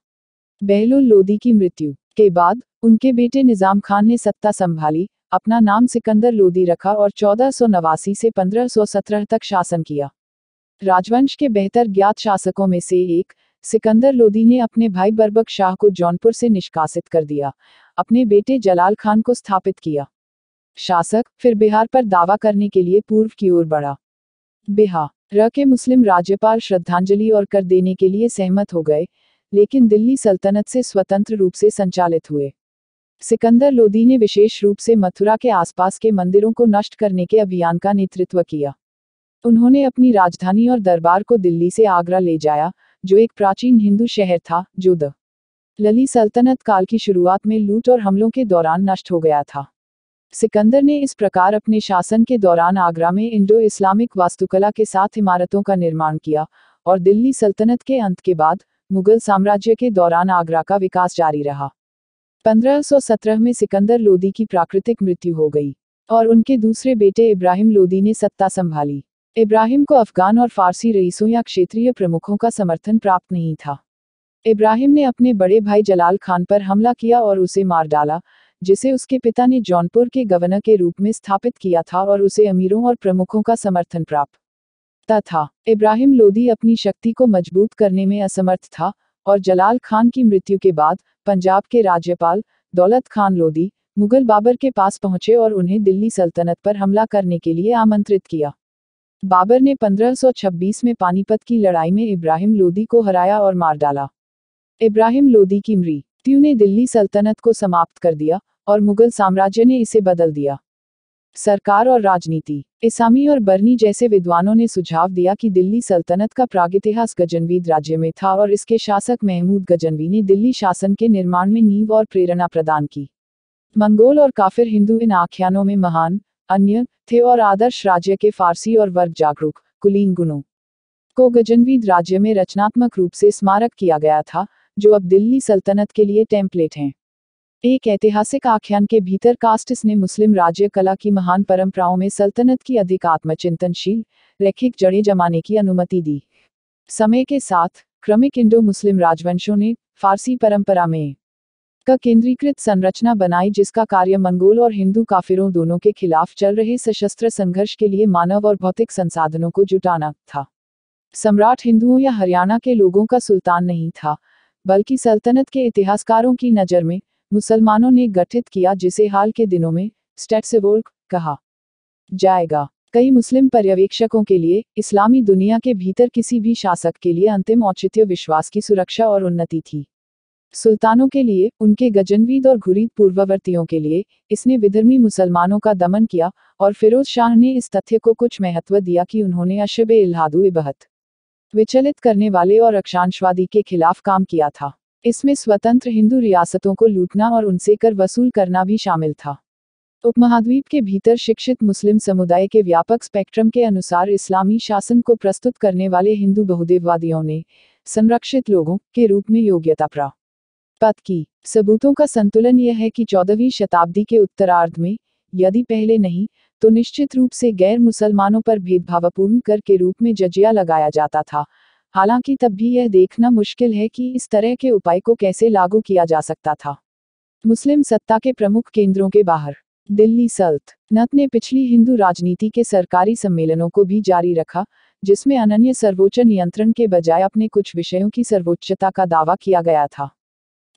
बहलोल लोधी की मृत्यु के बाद उनके बेटे निजाम खान ने सत्ता संभाली अपना नाम सिकंदर लोधी रखा और चौदह से पंद्रह तक शासन किया राजवंश के बेहतर ज्ञात शासकों में से एक सिकंदर लोदी ने अपने भाई बरबक शाह को जौनपुर से निष्कासित कर दिया अपने बेटे जलाल खान को स्थापित किया शासक फिर बिहार पर दावा करने के लिए पूर्व की ओर बढ़ा बिहार र के मुस्लिम राज्यपाल श्रद्धांजलि और कर देने के लिए सहमत हो गए लेकिन दिल्ली सल्तनत से स्वतंत्र रूप से संचालित हुए सिकंदर लोदी ने विशेष रूप से मथुरा के आसपास के मंदिरों को नष्ट करने के अभियान का नेतृत्व किया उन्होंने अपनी राजधानी और दरबार को दिल्ली से आगरा ले जाया जो एक प्राचीन हिंदू शहर था जो द लली सल्तनत काल की शुरुआत में लूट और हमलों के दौरान नष्ट हो गया था सिकंदर ने इस प्रकार अपने शासन के दौरान आगरा में इंडो इस्लामिक वास्तुकला के साथ इमारतों का निर्माण किया और दिल्ली सल्तनत के अंत के बाद मुगल साम्राज्य के दौरान आगरा का विकास जारी रहा 1517 में सिकंदर लोदी की प्राकृतिक मृत्यु हो गई और उनके दूसरे बेटे इब्राहिम लोदी ने सत्ता संभाली इब्राहिम को अफगान और फारसी रईसों या क्षेत्रीय प्रमुखों का समर्थन प्राप्त नहीं था इब्राहिम ने अपने बड़े भाई जलाल खान पर हमला किया और उसे मार डाला जिसे उसके पिता ने जौनपुर के गवर्नर के रूप में स्थापित किया था और उसे अमीरों और प्रमुखों का समर्थन प्राप्त था इब्राहिम लोदी अपनी शक्ति को मजबूत करने में असमर्थ था और जलाल खान की मृत्यु के बाद पंजाब के राज्यपाल दौलत खान लोदी मुगल बाबर के पास पहुंचे और उन्हें दिल्ली सल्तनत पर हमला करने के लिए आमंत्रित किया बाबर ने 1526 में पानीपत की लड़ाई में इब्राहिम लोदी को हराया और मार डाला इब्राहिम लोदी की मृत्यु ने दिल्ली सल्तनत को समाप्त कर दिया और मुगल साम्राज्य ने इसे बदल दिया सरकार और राजनीति इसामी और बर्नी जैसे विद्वानों ने सुझाव दिया कि दिल्ली सल्तनत का प्रागितिहास गजनवीद राज्य में था और इसके शासक महमूद गजनवी ने दिल्ली शासन के निर्माण में नींव और प्रेरणा प्रदान की मंगोल और काफिर हिंदू इन आख्यानों में महान अन्य थे और आदर्श राज्य के फारसी और वर्ग जागरूक कुलीन गुणों को गजनवीद राज्य में रचनात्मक रूप से स्मारक किया गया था जो अब दिल्ली सल्तनत के लिए टेम्पलेट हैं एक ऐतिहासिक आख्यान के भीतर कास्टिस ने मुस्लिम राज्य कला की महान परंपराओं में सल्तनत की अधिक आत्मचिंतनशील रैखिक जड़ें जमाने की अनुमति दी समय के साथ क्रमिक इंडो मुस्लिम राजवंशों ने फारसी परंपरा में का केंद्रीकृत संरचना बनाई जिसका कार्य मंगोल और हिंदू काफिरों दोनों के खिलाफ चल रहे सशस्त्र संघर्ष के लिए मानव और भौतिक संसाधनों को जुटाना था सम्राट हिंदुओं या हरियाणा के लोगों का सुल्तान नहीं था बल्कि सल्तनत के इतिहासकारों की नज़र में मुसलमानों ने गठित किया जिसे हाल के दिनों में स्टेट्सवोल्क कहा जाएगा कई मुस्लिम पर्यवेक्षकों के लिए इस्लामी दुनिया के भीतर किसी भी शासक के लिए अंतिम औचित्य विश्वास की सुरक्षा और उन्नति थी सुल्तानों के लिए उनके गजनवीद और घुरीद पूर्ववर्तियों के लिए इसने विधर्मी मुसलमानों का दमन किया और फिरोज शाह ने इस तथ्य को कुछ महत्व दिया कि उन्होंने अशब इलाहादु इबहत विचलित करने वाले और अक्षांशवादी के खिलाफ काम किया था इसमें स्वतंत्र हिंदू रियासतों को लूटना और उनसे कर वसूल करना भी शामिल था उपमहाद्वीप के भीतर शिक्षित मुस्लिम समुदाय के व्यापक स्पेक्ट्रम के अनुसार इस्लामी शासन को प्रस्तुत करने वाले हिंदू बहुदेववादियों ने संरक्षित लोगों के रूप में योग्यता प्राप्त पक्षपात की सबूतों का संतुलन यह है कि चौदहवीं शताब्दी के उत्तरार्ध में यदि पहले नहीं तो निश्चित रूप से गैर मुसलमानों पर भेदभावपूर्ण कर के रूप में जजिया लगाया जाता था हालांकि तब भी यह देखना मुश्किल है कि इस तरह के उपाय को कैसे लागू किया जा सकता था मुस्लिम सत्ता के प्रमुख केंद्रों के बाहर दिल्ली सल्त नत ने पिछली हिंदू राजनीति के सरकारी सम्मेलनों को भी जारी रखा जिसमें अनन्य सर्वोच्च नियंत्रण के बजाय अपने कुछ विषयों की सर्वोच्चता का दावा किया गया था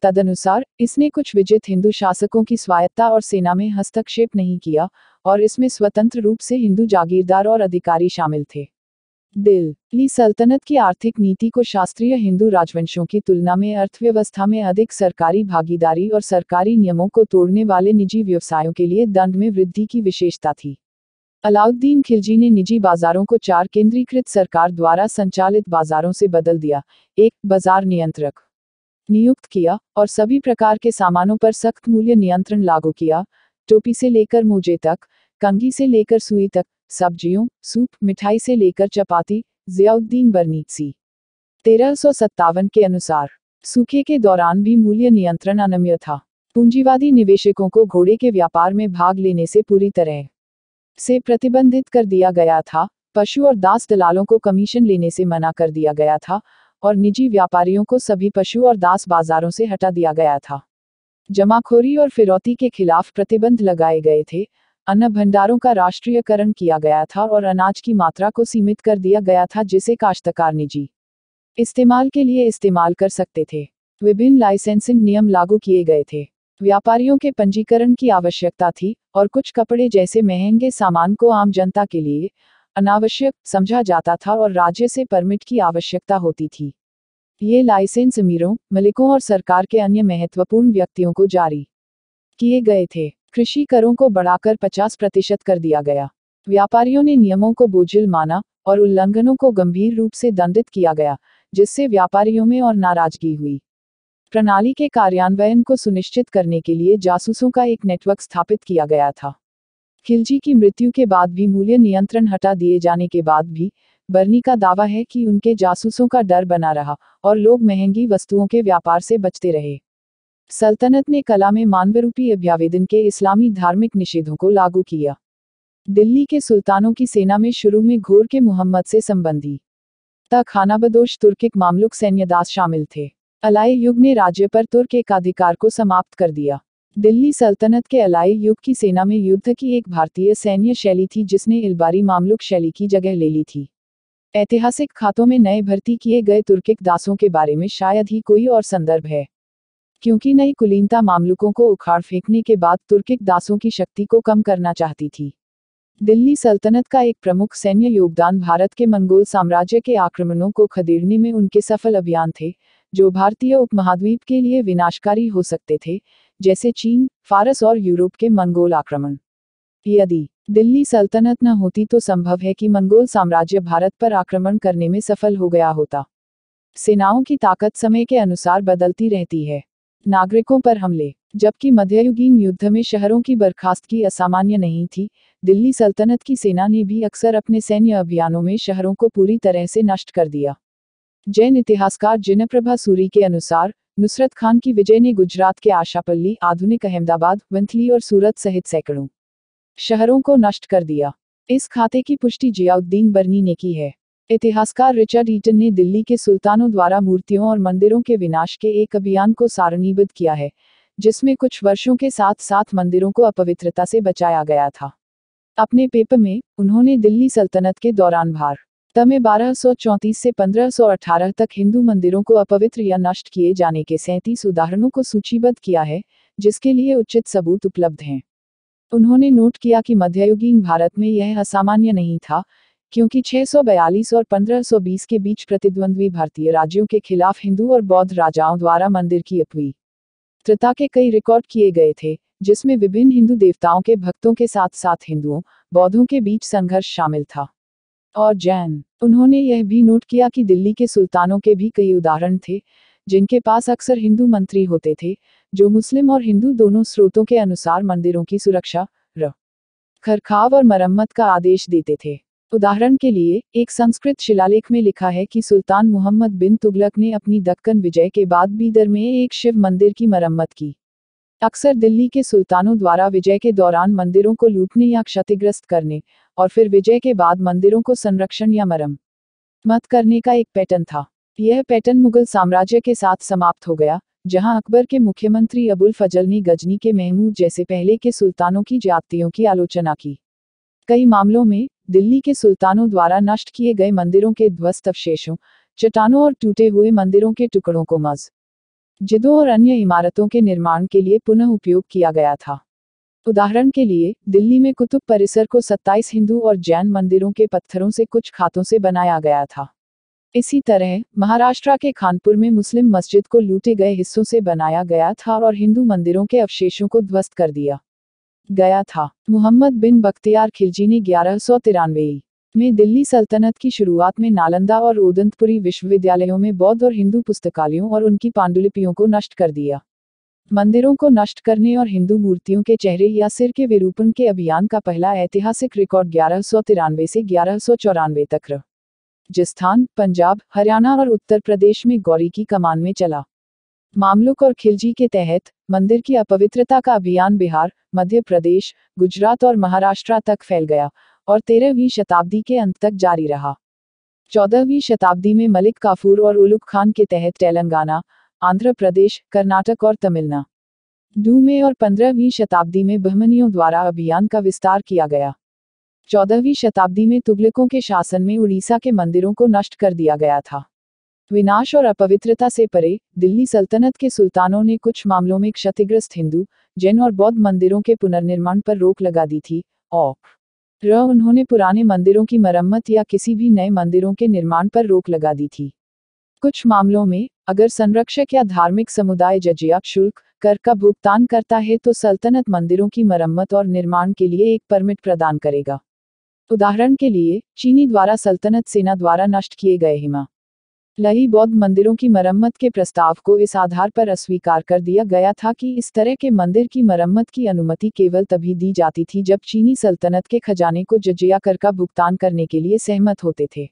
तदनुसार इसने कुछ विजित हिंदू शासकों की स्वायत्ता और सेना में हस्तक्षेप नहीं किया और इसमें स्वतंत्र रूप से हिंदू जागीरदार और अधिकारी शामिल थे दिल्ली सल्तनत की आर्थिक नीति को शास्त्रीय हिंदू राजवंशों की तुलना में अर्थव्यवस्था में अधिक सरकारी भागीदारी और सरकारी नियमों को तोड़ने वाले निजी व्यवसायों के लिए दंड में वृद्धि की विशेषता थी अलाउद्दीन खिलजी ने निजी बाजारों को चार केंद्रीकृत सरकार द्वारा संचालित बाजारों से बदल दिया एक बाजार नियंत्रक नियुक्त किया और सभी प्रकार के सामानों पर सख्त मूल्य नियंत्रण लागू किया टोपी से लेकर मोजे तक कंगी से लेकर सुई तक सब्जियों सूप मिठाई से लेकर चपाती जियाउद्दीन बरनीसी तेरह के अनुसार सूखे के दौरान भी मूल्य नियंत्रण अनम्य था पूंजीवादी निवेशकों को घोड़े के व्यापार में भाग लेने से पूरी तरह से प्रतिबंधित कर दिया गया था पशु और दास दलालों को कमीशन लेने से मना कर दिया गया था और निजी व्यापारियों को सभी पशु और दास बाजारों से हटा दिया गया था जमाखोरी और फिरौती के खिलाफ प्रतिबंध लगाए गए थे अन्न भंडारों का राष्ट्रीयकरण किया गया था और अनाज की मात्रा को सीमित कर दिया गया था जिसे काश्तकार निजी इस्तेमाल के लिए इस्तेमाल कर सकते थे विभिन्न लाइसेंसिंग नियम लागू किए गए थे व्यापारियों के पंजीकरण की आवश्यकता थी और कुछ कपड़े जैसे महंगे सामान को आम जनता के लिए अनावश्यक समझा जाता था और राज्य से परमिट की आवश्यकता होती थी ये लाइसेंस अमीरों मलिकों और सरकार के अन्य महत्वपूर्ण व्यक्तियों को जारी किए गए थे कृषि करों को बढ़ाकर 50 प्रतिशत कर दिया गया व्यापारियों ने नियमों को बोझिल माना और उल्लंघनों को गंभीर रूप से दंडित किया गया जिससे व्यापारियों में और नाराजगी हुई प्रणाली के कार्यान्वयन को सुनिश्चित करने के लिए जासूसों का एक नेटवर्क स्थापित किया गया था खिलजी की मृत्यु के बाद भी मूल्य नियंत्रण हटा दिए जाने के बाद भी बर्नी का दावा है कि उनके जासूसों का डर बना रहा और लोग महंगी वस्तुओं के व्यापार से बचते रहे सल्तनत ने कला में मानवरूपी अभ्यावेदन के इस्लामी धार्मिक निषेधों को लागू किया दिल्ली के सुल्तानों की सेना में शुरू में घोर के मुहम्मद से संबंधी तक खानाबदोश तुर्किक मामलुक सैन्यदास शामिल थे अलाय युग ने राज्य पर तुर्क एकाधिकार को समाप्त कर दिया दिल्ली सल्तनत के अलाई युग की सेना में युद्ध की एक भारतीय सैन्य शैली थी जिसने इलबारी मामलुक शैली की जगह ले ली थी ऐतिहासिक खातों में नए भर्ती किए गए तुर्किक दासों के बारे में शायद ही कोई और संदर्भ है क्योंकि नई कुलीनता मामलुकों को उखाड़ फेंकने के बाद तुर्किक दासों की शक्ति को कम करना चाहती थी दिल्ली सल्तनत का एक प्रमुख सैन्य योगदान भारत के मंगोल साम्राज्य के आक्रमणों को खदेड़ने में उनके सफल अभियान थे जो भारतीय उपमहाद्वीप के लिए विनाशकारी हो सकते थे जैसे चीन फारस और यूरोप के मंगोल आक्रमण यदि दिल्ली सल्तनत न होती तो संभव है कि मंगोल साम्राज्य भारत पर आक्रमण करने में सफल हो गया होता सेनाओं की ताकत समय के अनुसार बदलती रहती है नागरिकों पर हमले जबकि मध्ययुगीन युद्ध में शहरों की बर्खास्तगी असामान्य नहीं थी दिल्ली सल्तनत की सेना ने भी अक्सर अपने सैन्य अभियानों में शहरों को पूरी तरह से नष्ट कर दिया जैन इतिहासकार जिनप्रभा सूरी के अनुसार नुसरत खान की विजय ने गुजरात के आशापल्ली आधुनिक अहमदाबाद वंथली और सूरत सहित सैकड़ों शहरों को नष्ट कर दिया इस खाते की पुष्टि जियाउद्दीन बर्नी ने की है इतिहासकार रिचर्ड ईटन ने दिल्ली के सुल्तानों द्वारा मूर्तियों और मंदिरों के विनाश के एक अभियान को सारणीबद्ध किया है जिसमें कुछ वर्षों के साथ साथ मंदिरों को अपवित्रता से बचाया गया था अपने पेपर में उन्होंने दिल्ली सल्तनत के दौरान भार सत्ता में 1234 से 1518 तक हिंदू मंदिरों को अपवित्र या नष्ट किए जाने के सैंतीस उदाहरणों को सूचीबद्ध किया है जिसके लिए उचित सबूत उपलब्ध हैं उन्होंने नोट किया कि मध्ययुगीन भारत में यह असामान्य नहीं था क्योंकि 642 और 1520 के बीच प्रतिद्वंद्वी भारतीय राज्यों के खिलाफ हिंदू और बौद्ध राजाओं द्वारा मंदिर की अपवी त्रता के कई रिकॉर्ड किए गए थे जिसमें विभिन्न हिंदू देवताओं के भक्तों के साथ साथ हिंदुओं बौद्धों के बीच संघर्ष शामिल था और जैन उन्होंने यह भी नोट किया कि दिल्ली के सुल्तानों के भी कई उदाहरण थे जिनके पास अक्सर हिंदू मंत्री होते थे जो मुस्लिम और हिंदू दोनों स्रोतों के अनुसार मंदिरों की सुरक्षा खरखाव और मरम्मत का आदेश देते थे उदाहरण के लिए एक संस्कृत शिलालेख में लिखा है कि सुल्तान मोहम्मद बिन तुगलक ने अपनी दक्कन विजय के बाद बीदर में एक शिव मंदिर की मरम्मत की अक्सर दिल्ली के सुल्तानों द्वारा विजय के दौरान मंदिरों को लूटने या क्षतिग्रस्त करने और फिर विजय के बाद मंदिरों को संरक्षण या मरम मत करने का एक पैटर्न था यह पैटर्न मुगल साम्राज्य के साथ समाप्त हो गया जहां अकबर के मुख्यमंत्री अबुल फजल ने गजनी के महमूद जैसे पहले के सुल्तानों की ज्यादतियों की आलोचना की कई मामलों में दिल्ली के सुल्तानों द्वारा नष्ट किए गए मंदिरों के ध्वस्त अवशेषों चट्टानों और टूटे हुए मंदिरों के टुकड़ों को मज जिदों और अन्य इमारतों के निर्माण के लिए पुनः उपयोग किया गया था उदाहरण के लिए दिल्ली में कुतुब परिसर को 27 हिंदू और जैन मंदिरों के पत्थरों से कुछ खातों से बनाया गया था इसी तरह महाराष्ट्र के खानपुर में मुस्लिम मस्जिद को लूटे गए हिस्सों से बनाया गया था और हिंदू मंदिरों के अवशेषों को ध्वस्त कर दिया गया था मोहम्मद बिन बख्तियार खिलजी ने ग्यारह सौ तिरानवे में दिल्ली सल्तनत की शुरुआत में नालंदा और उदंतपुरी विश्वविद्यालयों में बौद्ध और हिंदू पुस्तकालयों और उनकी पांडुलिपियों को नष्ट कर दिया मंदिरों को नष्ट करने और हिंदू मूर्तियों के चेहरे या सिर के विरूपण के अभियान का पहला ऐतिहासिक रिकॉर्ड ग्यारह से ग्यारह तक रहा राजस्थान पंजाब हरियाणा और उत्तर प्रदेश में गौरी की कमान में चला मामलुक और खिलजी के तहत मंदिर की अपवित्रता का अभियान बिहार मध्य प्रदेश गुजरात और महाराष्ट्र तक फैल गया और तेरहवीं शताब्दी के अंत तक जारी रहा चौदहवीं शताब्दी में मलिक काफूर और उलुक खान के तहत तेलंगाना आंध्र प्रदेश कर्नाटक और तमिलना डूमे और पंद्रहवीं शताब्दी में बहमनियों द्वारा अभियान का विस्तार किया गया चौदहवीं शताब्दी में तुगलकों के शासन में उड़ीसा के मंदिरों को नष्ट कर दिया गया था विनाश और अपवित्रता से परे दिल्ली सल्तनत के सुल्तानों ने कुछ मामलों में क्षतिग्रस्त हिंदू जैन और बौद्ध मंदिरों के पुनर्निर्माण पर रोक लगा दी थी और र उन्होंने पुराने मंदिरों की मरम्मत या किसी भी नए मंदिरों के निर्माण पर रोक लगा दी थी कुछ मामलों में अगर संरक्षक या धार्मिक समुदाय जजिया शुल्क कर का भुगतान करता है तो सल्तनत मंदिरों की मरम्मत और निर्माण के लिए एक परमिट प्रदान करेगा उदाहरण के लिए चीनी द्वारा सल्तनत सेना द्वारा नष्ट किए गए हिमा लही बौद्ध मंदिरों की मरम्मत के प्रस्ताव को इस आधार पर अस्वीकार कर दिया गया था कि इस तरह के मंदिर की मरम्मत की अनुमति केवल तभी दी जाती थी जब चीनी सल्तनत के खजाने को जजिया कर का भुगतान करने के लिए सहमत होते थे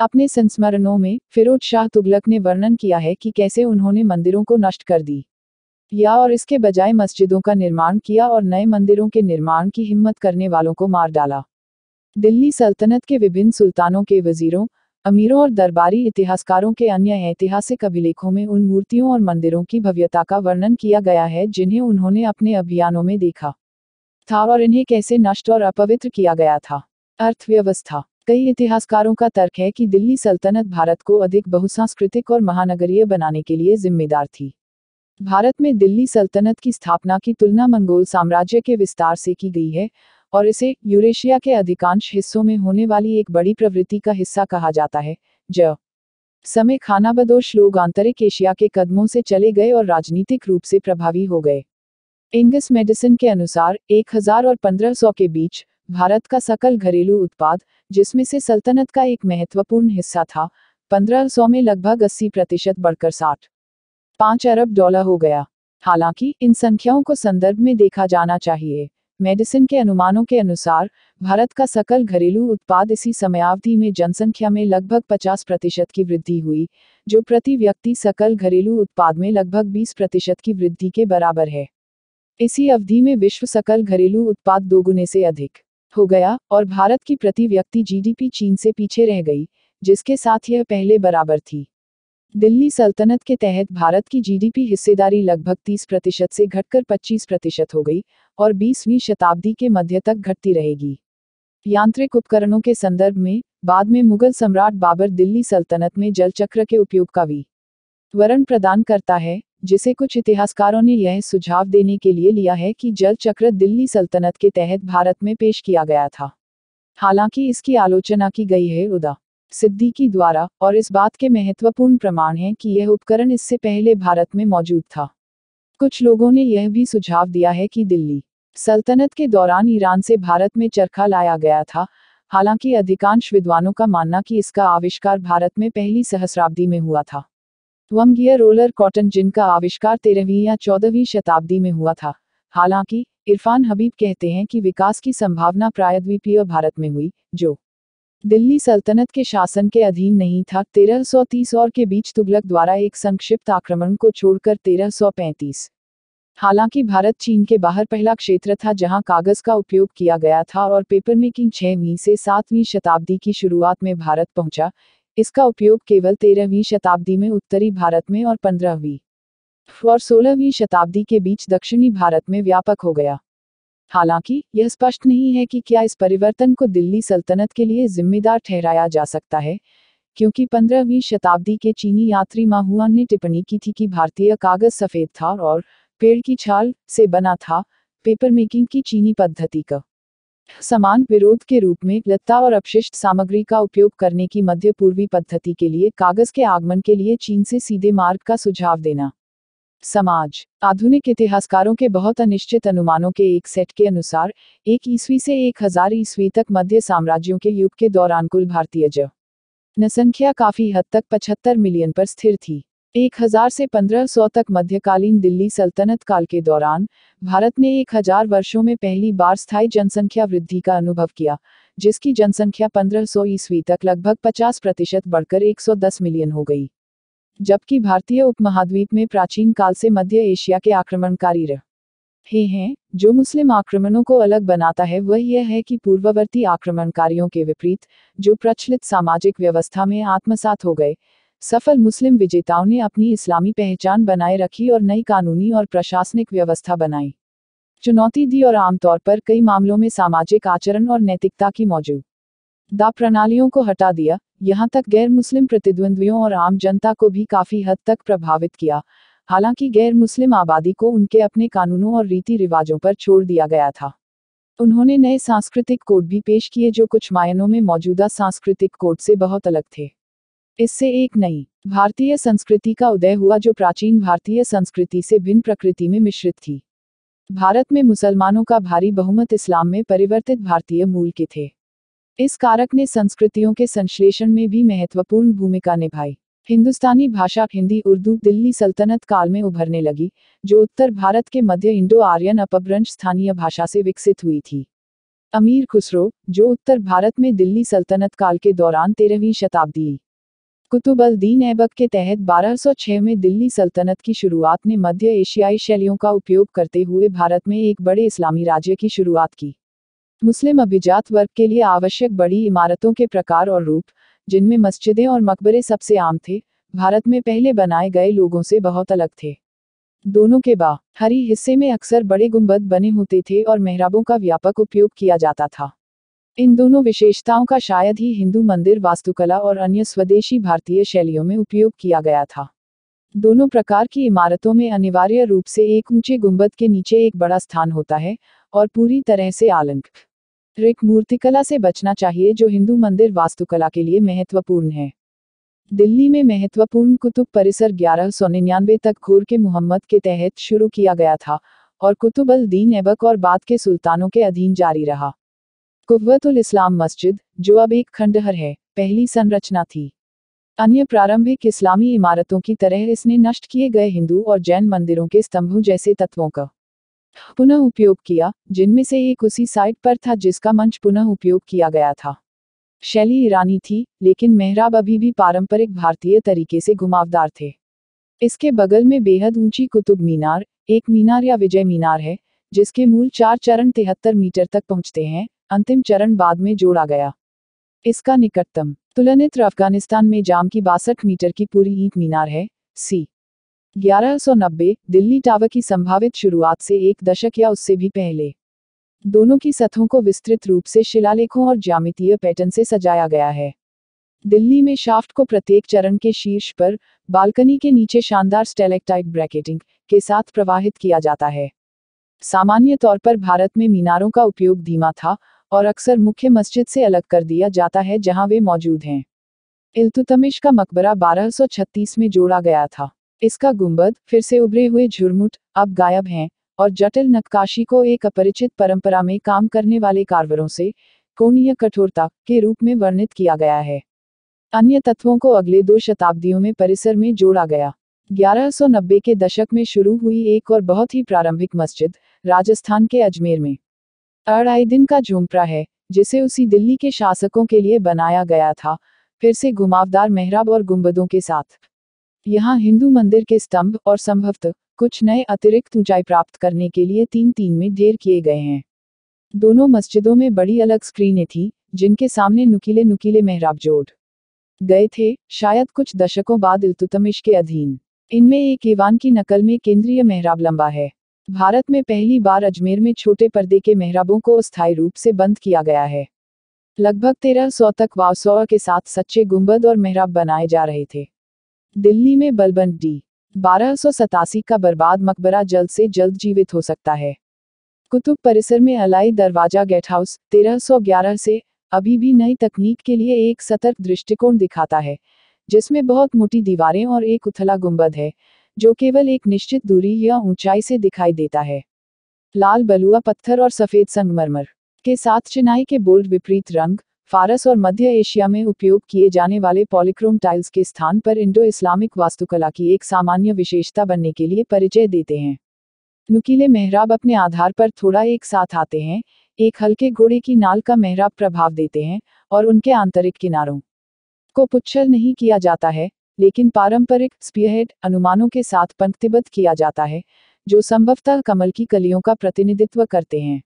अपने संस्मरणों में फिरोज शाह तुगलक ने वर्णन किया है कि कैसे उन्होंने मंदिरों को नष्ट कर दी या और इसके बजाय मस्जिदों का निर्माण किया और नए मंदिरों के निर्माण की हिम्मत करने वालों को मार डाला दिल्ली सल्तनत के विभिन्न सुल्तानों के वजीरों अमीरों और दरबारी इतिहासकारों के अन्य ऐतिहासिक अभिलेखों में उन मूर्तियों और मंदिरों की भव्यता का वर्णन किया गया है जिन्हें उन्होंने अपने अभियानों में देखा था और इन्हें कैसे नष्ट और अपवित्र किया गया था अर्थव्यवस्था कई इतिहासकारों का तर्क है कि दिल्ली सल्तनत भारत को अधिक बहुसांस्कृतिक और महानगरीय बनाने के लिए जिम्मेदार थी भारत में दिल्ली सल्तनत की स्थापना की तुलना मंगोल साम्राज्य के विस्तार से की गई है और इसे यूरेशिया के अधिकांश हिस्सों में होने वाली एक बड़ी प्रवृत्ति का हिस्सा कहा जाता है ज समय खानाबदोश लोग आंतरिक एशिया के कदमों से चले गए और राजनीतिक रूप से प्रभावी हो गए इंगस मेडिसिन के अनुसार 1000 और 1500 के बीच भारत का सकल घरेलू उत्पाद जिसमें से सल्तनत का एक महत्वपूर्ण हिस्सा था 1500 में लगभग 80 प्रतिशत बढ़कर साठ पाँच अरब डॉलर हो गया हालांकि इन संख्याओं को संदर्भ में देखा जाना चाहिए मेडिसिन के अनुमानों के अनुसार भारत का सकल घरेलू उत्पाद इसी समयावधि में जनसंख्या में लगभग 50 प्रतिशत की वृद्धि हुई जो प्रति व्यक्ति सकल घरेलू उत्पाद में लगभग 20 प्रतिशत की वृद्धि के बराबर है इसी अवधि में विश्व सकल घरेलू उत्पाद दोगुने से अधिक हो गया और भारत की प्रति व्यक्ति जीडीपी चीन से पीछे रह गई जिसके साथ यह पहले बराबर थी दिल्ली सल्तनत के तहत भारत की जीडीपी हिस्सेदारी लगभग 30 प्रतिशत से घटकर 25 प्रतिशत हो गई और 20वीं शताब्दी के मध्य तक घटती रहेगी यांत्रिक उपकरणों के संदर्भ में बाद में मुगल सम्राट बाबर दिल्ली सल्तनत में जल चक्र के उपयोग का भी वर्ण प्रदान करता है जिसे कुछ इतिहासकारों ने यह सुझाव देने के लिए लिया है कि जल चक्र दिल्ली सल्तनत के तहत भारत में पेश किया गया था हालांकि इसकी आलोचना की गई है उदा सिद्दीकी द्वारा और इस बात के महत्वपूर्ण प्रमाण है कि यह उपकरण इससे पहले भारत में मौजूद था कुछ लोगों ने यह भी सुझाव दिया है कि दिल्ली सल्तनत के दौरान ईरान से भारत में चरखा लाया गया था हालांकि अधिकांश विद्वानों का मानना कि इसका आविष्कार भारत में पहली सहस्राब्दी में हुआ था वमगिया रोलर कॉटन जिनका आविष्कार तेरहवीं या चौदहवीं शताब्दी में हुआ था हालांकि इरफान हबीब कहते हैं कि विकास की संभावना प्रायद्वीपीय भारत में हुई जो दिल्ली सल्तनत के शासन के अधीन नहीं था 1330 और के बीच तुगलक द्वारा एक संक्षिप्त आक्रमण को छोड़कर 1335 हालांकि भारत चीन के बाहर पहला क्षेत्र था जहां कागज का उपयोग किया गया था और पेपर मेकिंग छहवीं से सातवीं शताब्दी की शुरुआत में भारत पहुंचा इसका उपयोग केवल तेरहवीं शताब्दी में उत्तरी भारत में और पंद्रहवीं और सोलहवीं शताब्दी के बीच दक्षिणी भारत में व्यापक हो गया हालांकि यह स्पष्ट नहीं है कि क्या इस परिवर्तन को दिल्ली सल्तनत के लिए जिम्मेदार ठहराया जा सकता है क्योंकि 15वीं शताब्दी के चीनी यात्री माहुआन ने टिप्पणी की थी कि भारतीय कागज सफेद था और पेड़ की छाल से बना था पेपर मेकिंग की चीनी पद्धति का समान विरोध के रूप में लत्ता और अपशिष्ट सामग्री का उपयोग करने की मध्य पूर्वी पद्धति के लिए कागज के आगमन के लिए चीन से सीधे मार्ग का सुझाव देना समाज आधुनिक इतिहासकारों के बहुत अनिश्चित अनुमानों के एक सेट के अनुसार एक ईस्वी से एक हजार ईस्वी तक मध्य साम्राज्यों के युग के दौरान कुल भारतीय जनसंख्या काफी हद तक 75 मिलियन पर स्थिर थी 1000 से 1500 तक मध्यकालीन दिल्ली सल्तनत काल के दौरान भारत ने 1000 वर्षों में पहली बार स्थायी जनसंख्या वृद्धि का अनुभव किया जिसकी जनसंख्या 1500 ईस्वी तक लगभग 50 प्रतिशत बढ़कर 110 मिलियन हो गई जबकि भारतीय उपमहाद्वीप में प्राचीन काल से मध्य एशिया के आक्रमणकारी रहे हैं जो मुस्लिम आक्रमणों को अलग बनाता है वह यह है कि पूर्ववर्ती आक्रमणकारियों के विपरीत जो प्रचलित सामाजिक व्यवस्था में आत्मसात हो गए सफल मुस्लिम विजेताओं ने अपनी इस्लामी पहचान बनाए रखी और नई कानूनी और प्रशासनिक व्यवस्था बनाई चुनौती दी और आमतौर पर कई मामलों में सामाजिक आचरण और नैतिकता की मौजूद दा प्रणालियों को हटा दिया यहां तक गैर मुस्लिम प्रतिद्वंद्वियों और आम जनता को भी काफी हद तक प्रभावित किया हालांकि गैर मुस्लिम आबादी को उनके अपने कानूनों और रीति रिवाजों पर छोड़ दिया गया था उन्होंने नए सांस्कृतिक कोड भी पेश किए जो कुछ मायनों में मौजूदा सांस्कृतिक कोड से बहुत अलग थे इससे एक नई भारतीय संस्कृति का उदय हुआ जो प्राचीन भारतीय संस्कृति से भिन्न प्रकृति में मिश्रित थी भारत में मुसलमानों का भारी बहुमत इस्लाम में परिवर्तित भारतीय मूल के थे इस कारक ने संस्कृतियों के संश्लेषण में भी महत्वपूर्ण भूमिका निभाई हिंदुस्तानी भाषा हिंदी उर्दू दिल्ली सल्तनत काल में उभरने लगी जो उत्तर भारत के मध्य इंडो आर्यन अपभ्रंश स्थानीय भाषा से विकसित हुई थी अमीर खुसरो जो उत्तर भारत में दिल्ली सल्तनत काल के दौरान तेरहवीं शताब्दी कुतुब अल दीन ऐबक के तहत 1206 में दिल्ली सल्तनत की शुरुआत ने मध्य एशियाई शैलियों का उपयोग करते हुए भारत में एक बड़े इस्लामी राज्य की शुरुआत की मुस्लिम अभिजात वर्ग के लिए आवश्यक बड़ी इमारतों के प्रकार और रूप जिनमें मस्जिदें और मकबरे सबसे आम थे भारत में पहले बनाए गए लोगों से बहुत अलग थे दोनों के बा हरी हिस्से में अक्सर बड़े गुंबद बने होते थे और मेहराबों का व्यापक उपयोग किया जाता था इन दोनों विशेषताओं का शायद ही हिंदू मंदिर वास्तुकला और अन्य स्वदेशी भारतीय शैलियों में उपयोग किया गया था दोनों प्रकार की इमारतों में अनिवार्य रूप से एक ऊंचे गुंबद के नीचे एक बड़ा स्थान होता है और पूरी तरह से आलंक मूर्तिकला से बचना चाहिए जो हिंदू मंदिर वास्तुकला के लिए महत्वपूर्ण है दिल्ली में महत्वपूर्ण कुतुब परिसर ग्यारह सौ निन्यानवे तक घोर के मुहम्मद के तहत शुरू किया गया था और कुतुब अल दीन ऐबक और बाद के सुल्तानों के अधीन जारी रहा कुतुल इस्लाम मस्जिद जो अब एक खंडहर है पहली संरचना थी अन्य प्रारंभिक इस्लामी इमारतों की तरह इसने नष्ट किए गए हिंदू और जैन मंदिरों के स्तंभों जैसे तत्वों का पुनः उपयोग किया जिनमें से एक उसी साइट पर था जिसका मंच पुनः उपयोग किया गया था शैली ईरानी थी लेकिन मेहराब अभी भी पारंपरिक भारतीय तरीके से घुमावदार थे इसके बगल में बेहद ऊंची कुतुब मीनार एक मीनार या विजय मीनार है जिसके मूल चार चरण तिहत्तर मीटर तक पहुंचते हैं अंतिम चरण बाद में जोड़ा गया इसका निकटतम तुलनित्र अफगानिस्तान में जाम की बासठ मीटर की पूरी ईंट मीनार है सी 1190 दिल्ली टावर की संभावित शुरुआत से एक दशक या उससे भी पहले दोनों की सतहों को विस्तृत रूप से शिलालेखों और ज्यामितीय पैटर्न से सजाया गया है दिल्ली में शाफ्ट को प्रत्येक चरण के शीर्ष पर बालकनी के नीचे शानदार स्टेलेक्टाइट ब्रैकेटिंग के साथ प्रवाहित किया जाता है सामान्य तौर पर भारत में मीनारों का उपयोग धीमा था और अक्सर मुख्य मस्जिद से अलग कर दिया जाता है जहां वे मौजूद हैं इल्तुतमिश का मकबरा 1236 में जोड़ा गया था इसका गुंबद फिर से उभरे हुए झुरमुट अब गायब हैं और जटिल नक्काशी को एक अपरिचित परंपरा में काम करने वाले कारवरों से कोणीय कठोरता के रूप में वर्णित किया गया है अन्य तत्वों को अगले दो शताब्दियों में परिसर में जोड़ा गया 1190 के दशक में शुरू हुई एक और बहुत ही प्रारंभिक मस्जिद राजस्थान के अजमेर में अढ़ाई दिन का झुमपरा है जिसे उसी दिल्ली के शासकों के लिए बनाया गया था फिर से घुमावदार मेहराब और गुंबदों के साथ यहाँ हिंदू मंदिर के स्तंभ और संभवतः कुछ नए अतिरिक्त ऊंचाई प्राप्त करने के लिए तीन तीन में ढेर किए गए हैं दोनों मस्जिदों में बड़ी अलग स्क्रीनें थीं जिनके सामने नुकीले नुकीले मेहराब जोड़ गए थे शायद कुछ दशकों बाद इल्तुतमिश के अधीन इनमें एक ईवान की नकल में केंद्रीय मेहराब लंबा है भारत में पहली बार अजमेर में छोटे पर्दे के मेहराबों को अस्थायी रूप से बंद किया गया है लगभग तेरह सौ तक वावसौ के साथ सच्चे गुंबद और मेहराब बनाए जा रहे थे दिल्ली में बलबन डी बारह का बर्बाद मकबरा जल्द से जल्द जीवित हो सकता है कुतुब परिसर में अलाई दरवाजा गेट हाउस 1311 से अभी भी नई तकनीक के लिए एक सतर्क दृष्टिकोण दिखाता है जिसमें बहुत मोटी दीवारें और एक उथला गुंबद है जो केवल एक निश्चित दूरी या ऊंचाई से दिखाई देता है लाल बलुआ पत्थर और सफेद संगमरमर के साथ चिनाई के बोल्ड विपरीत रंग फारस और मध्य एशिया में उपयोग किए जाने वाले पॉलिक्रोम टाइल्स के स्थान पर इंडो इस्लामिक वास्तुकला की एक सामान्य विशेषता बनने के लिए परिचय देते हैं नुकीले मेहराब अपने आधार पर थोड़ा एक साथ आते हैं एक हल्के घोड़े की नाल का मेहराब प्रभाव देते हैं और उनके आंतरिक किनारों को पुच्छल नहीं किया जाता है लेकिन पारंपरिक स्पियहेड अनुमानों के साथ पंक्तिबद्ध किया जाता है जो संभवतः कमल की कलियों का प्रतिनिधित्व करते हैं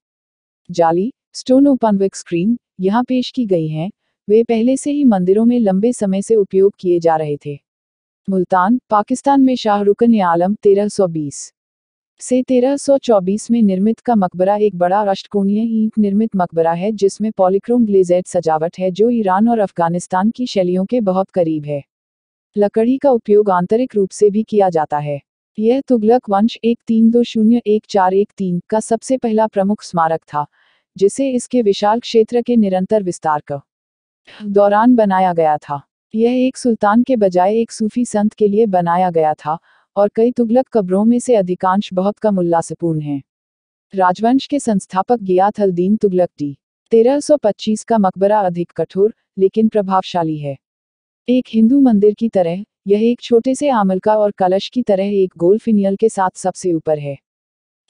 जाली स्टोन ओपनविक स्क्रीन यहाँ पेश की गई हैं वे पहले से ही मंदिरों में लंबे समय से उपयोग किए जा रहे थे मुल्तान पाकिस्तान में शाहरुकन आलम 1320 से 1324 में निर्मित का मकबरा एक बड़ा राष्ट्रकोणीय ईंट निर्मित मकबरा है जिसमें पॉलिक्रोम ग्लेजेट सजावट है जो ईरान और अफगानिस्तान की शैलियों के बहुत करीब है लकड़ी का उपयोग आंतरिक रूप से भी किया जाता है यह तुगलक वंश एक तीन दो शून्य एक चार एक तीन का सबसे पहला प्रमुख स्मारक था जिसे इसके विशाल क्षेत्र के निरंतर विस्तार का दौरान बनाया गया था यह एक सुल्तान के बजाय एक सूफी संत के लिए बनाया गया था और कई तुगलक कब्रों में से अधिकांश बहुत कम उल्लासपूर्ण हैं राजवंश के संस्थापक गियाथ अलदीन तुगलक डी 1325 का मकबरा अधिक कठोर लेकिन प्रभावशाली है एक हिंदू मंदिर की तरह यह एक छोटे से आमलका और कलश की तरह एक गोल फिनियल के साथ सबसे ऊपर है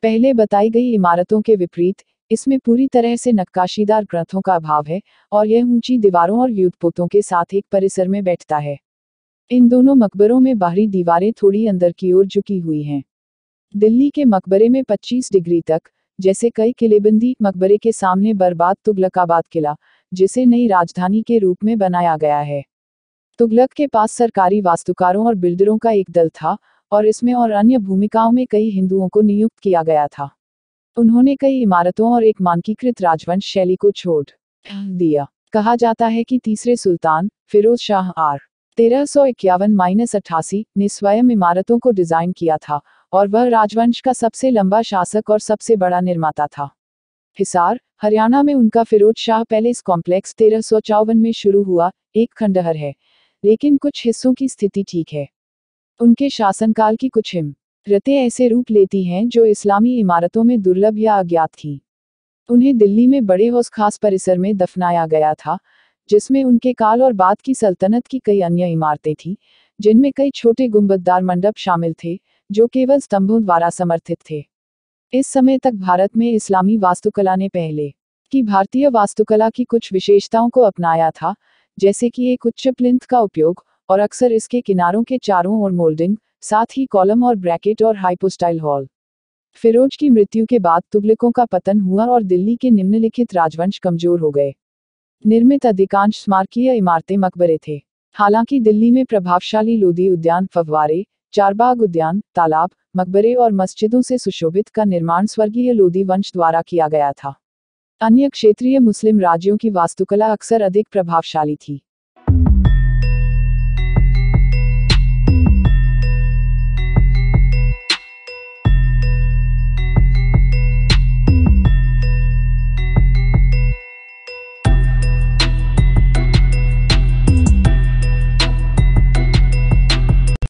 पहले बताई गई इमारतों के विपरीत इसमें पूरी तरह से नक्काशीदार ग्रंथों का अभाव है और यह ऊंची दीवारों और युद्धपोतों के साथ एक परिसर में बैठता है इन दोनों मकबरों में बाहरी दीवारें थोड़ी अंदर की ओर झुकी हुई हैं दिल्ली के मकबरे में 25 डिग्री तक जैसे कई किलेबंदी मकबरे के सामने बर्बाद तुगलकाबाद किला जिसे नई राजधानी के रूप में बनाया गया है तुगलक के पास सरकारी वास्तुकारों और बिल्डरों का एक दल था और इसमें और अन्य भूमिकाओं में कई हिंदुओं को नियुक्त किया गया था उन्होंने कई इमारतों और एक मानकीकृत राजवंश शैली को छोड़ दिया कहा जाता है कि तीसरे सुल्तान फिरोज शाह आर तेरह सौ इक्यावन माइनस अट्ठासी ने स्वयं इमारतों को डिजाइन किया था और वह राजवंश का सबसे लंबा शासक और सबसे बड़ा निर्माता था हिसार हरियाणा में उनका फिरोज शाह पैलेस कॉम्प्लेक्स तेरह सौ चौवन में शुरू हुआ एक खंडहर है लेकिन कुछ हिस्सों की स्थिति ठीक है उनके शासनकाल की कुछ हिम रतें ऐसे रूप लेती हैं जो इस्लामी इमारतों में दुर्लभ या अज्ञात थीं उन्हें दिल्ली में बड़े हौस खास परिसर में दफनाया गया था जिसमें उनके काल और बाद की सल्तनत की कई अन्य इमारतें थीं जिनमें कई छोटे गुंबददार मंडप शामिल थे जो केवल स्तंभों द्वारा समर्थित थे इस समय तक भारत में इस्लामी वास्तुकला ने पहले की भारतीय वास्तुकला की कुछ विशेषताओं को अपनाया था जैसे कि एक उच्च प्लिंथ का उपयोग और अक्सर इसके किनारों के चारों ओर मोल्डिंग साथ ही कॉलम और ब्रैकेट और हाइपोस्टाइल हॉल फिरोज की मृत्यु के बाद तुगलकों का पतन हुआ और दिल्ली के निम्नलिखित राजवंश कमजोर हो गए निर्मित अधिकांश स्मारकीय इमारतें मकबरे थे हालांकि दिल्ली में प्रभावशाली लोधी उद्यान फवारे चारबाग उद्यान तालाब मकबरे और मस्जिदों से सुशोभित का निर्माण स्वर्गीय लोधी वंश द्वारा किया गया था अन्य क्षेत्रीय मुस्लिम राज्यों की वास्तुकला अक्सर अधिक प्रभावशाली थी